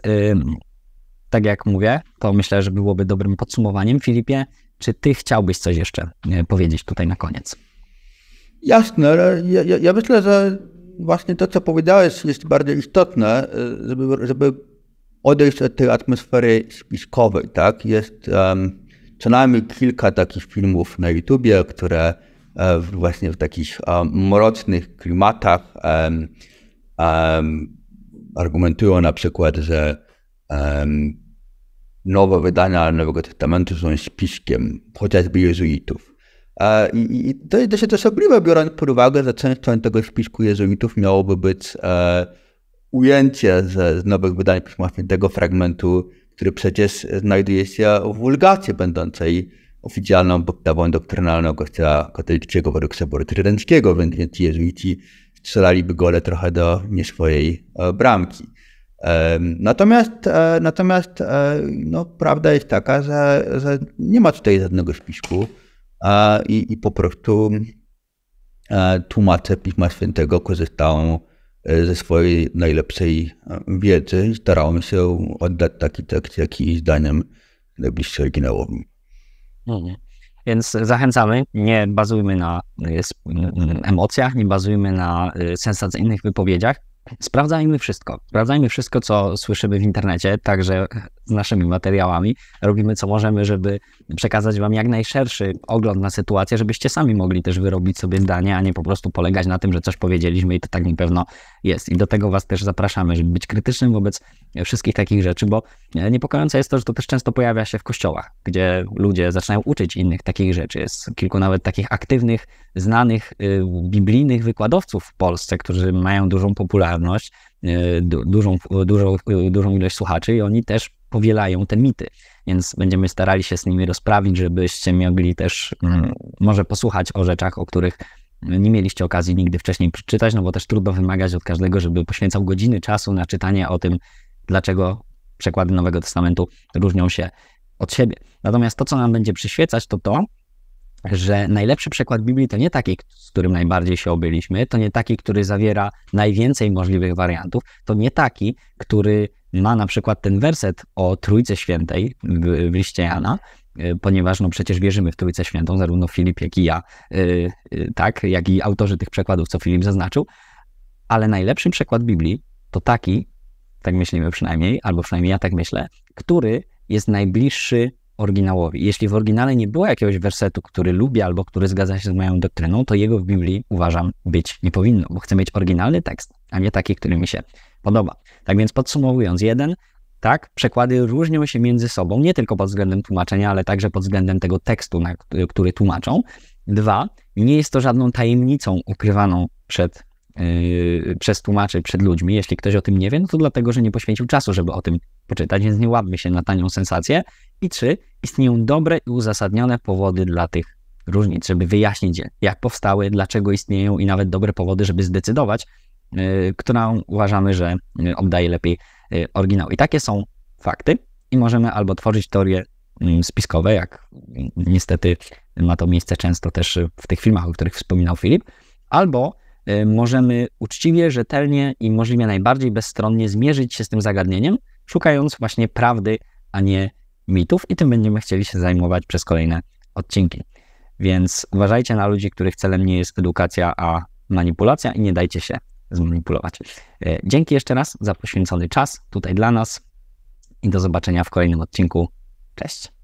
tak jak mówię, to myślę, że byłoby dobrym podsumowaniem. Filipie, czy ty chciałbyś coś jeszcze e, powiedzieć tutaj na koniec? Jasne, ja, ja, ja myślę, że właśnie to, co powiedziałeś, jest bardzo istotne, e, żeby, żeby odejść od tej atmosfery spiskowej. Tak? Jest um, co najmniej kilka takich filmów na YouTubie, które um, właśnie w takich um, mrocznych klimatach argumentują na przykład, że Nowe wydania Nowego Testamentu są spiskiem chociażby jezuitów. I to jest dosyć osobliwe, biorąc pod uwagę, że częścią tego spisku jezuitów miałoby być e, ujęcie z, z nowych wydań Pisma Świętego fragmentu, który przecież znajduje się w Wulgacie będącej oficjalną podstawą doktrynalną Kościoła katolickiego według Soboru Trydenckiego, więc jezuici strzelaliby gole trochę do nie swojej e, bramki. Natomiast, e, natomiast e, no, prawda jest taka, że, że nie ma tutaj żadnego spisku i, i po prostu e, tłumacze Pisma Świętego korzystają ze swojej najlepszej wiedzy, starałem się oddać taki tekst, jaki zdaniem najbliższy oryginałowi. No Więc zachęcamy, nie bazujmy na emocjach, nie bazujmy na sensacyjnych wypowiedziach, Sprawdzajmy wszystko. Sprawdzajmy wszystko, co słyszymy w internecie, także z naszymi materiałami. Robimy co możemy, żeby przekazać Wam jak najszerszy ogląd na sytuację, żebyście sami mogli też wyrobić sobie zdanie, a nie po prostu polegać na tym, że coś powiedzieliśmy i to tak na pewno jest. I do tego Was też zapraszamy, żeby być krytycznym wobec wszystkich takich rzeczy, bo niepokojące jest to, że to też często pojawia się w kościołach, gdzie ludzie zaczynają uczyć innych takich rzeczy. Jest kilku nawet takich aktywnych, znanych y, biblijnych wykładowców w Polsce, którzy mają dużą popularność, y, dużą, dużą, y, dużą ilość słuchaczy i oni też powielają te mity, więc będziemy starali się z nimi rozprawić, żebyście mogli też mm, może posłuchać o rzeczach, o których nie mieliście okazji nigdy wcześniej przeczytać, no bo też trudno wymagać od każdego, żeby poświęcał godziny czasu na czytanie o tym, dlaczego przekłady Nowego Testamentu różnią się od siebie. Natomiast to, co nam będzie przyświecać, to to, że najlepszy przekład Biblii to nie taki, z którym najbardziej się obyliśmy, to nie taki, który zawiera najwięcej możliwych wariantów, to nie taki, który ma na przykład ten werset o Trójce Świętej w, w liście Jana, y, ponieważ no przecież wierzymy w trójce Świętą, zarówno Filip, jak i ja, y, y, tak, jak i autorzy tych przekładów, co Filip zaznaczył, ale najlepszy przekład Biblii to taki, tak myślimy przynajmniej, albo przynajmniej ja tak myślę, który jest najbliższy oryginałowi. Jeśli w oryginale nie było jakiegoś wersetu, który lubię albo który zgadza się z moją doktryną, to jego w Biblii uważam być nie powinno, bo chcę mieć oryginalny tekst, a nie taki, który mi się podoba. Tak więc podsumowując, jeden, tak, przekłady różnią się między sobą, nie tylko pod względem tłumaczenia, ale także pod względem tego tekstu, na, który tłumaczą. Dwa, nie jest to żadną tajemnicą ukrywaną przed, yy, przez tłumaczy, przed ludźmi. Jeśli ktoś o tym nie wie, no to dlatego, że nie poświęcił czasu, żeby o tym poczytać, więc nie łapmy się na tanią sensację. I trzy, istnieją dobre i uzasadnione powody dla tych różnic, żeby wyjaśnić je, jak powstały, dlaczego istnieją i nawet dobre powody, żeby zdecydować, Y, którą uważamy, że y, oddaje lepiej y, oryginał. I takie są fakty i możemy albo tworzyć teorie mm, spiskowe, jak mm, niestety ma to miejsce często też w tych filmach, o których wspominał Filip, albo możemy uczciwie, rzetelnie i możliwie najbardziej bezstronnie zmierzyć się z tym zagadnieniem, szukając właśnie prawdy, a nie mitów i tym będziemy chcieli się zajmować przez kolejne odcinki. Więc uważajcie na ludzi, których celem nie jest edukacja, a manipulacja i nie dajcie się zmanipulować. E, dzięki jeszcze raz za poświęcony czas tutaj dla nas i do zobaczenia w kolejnym odcinku. Cześć.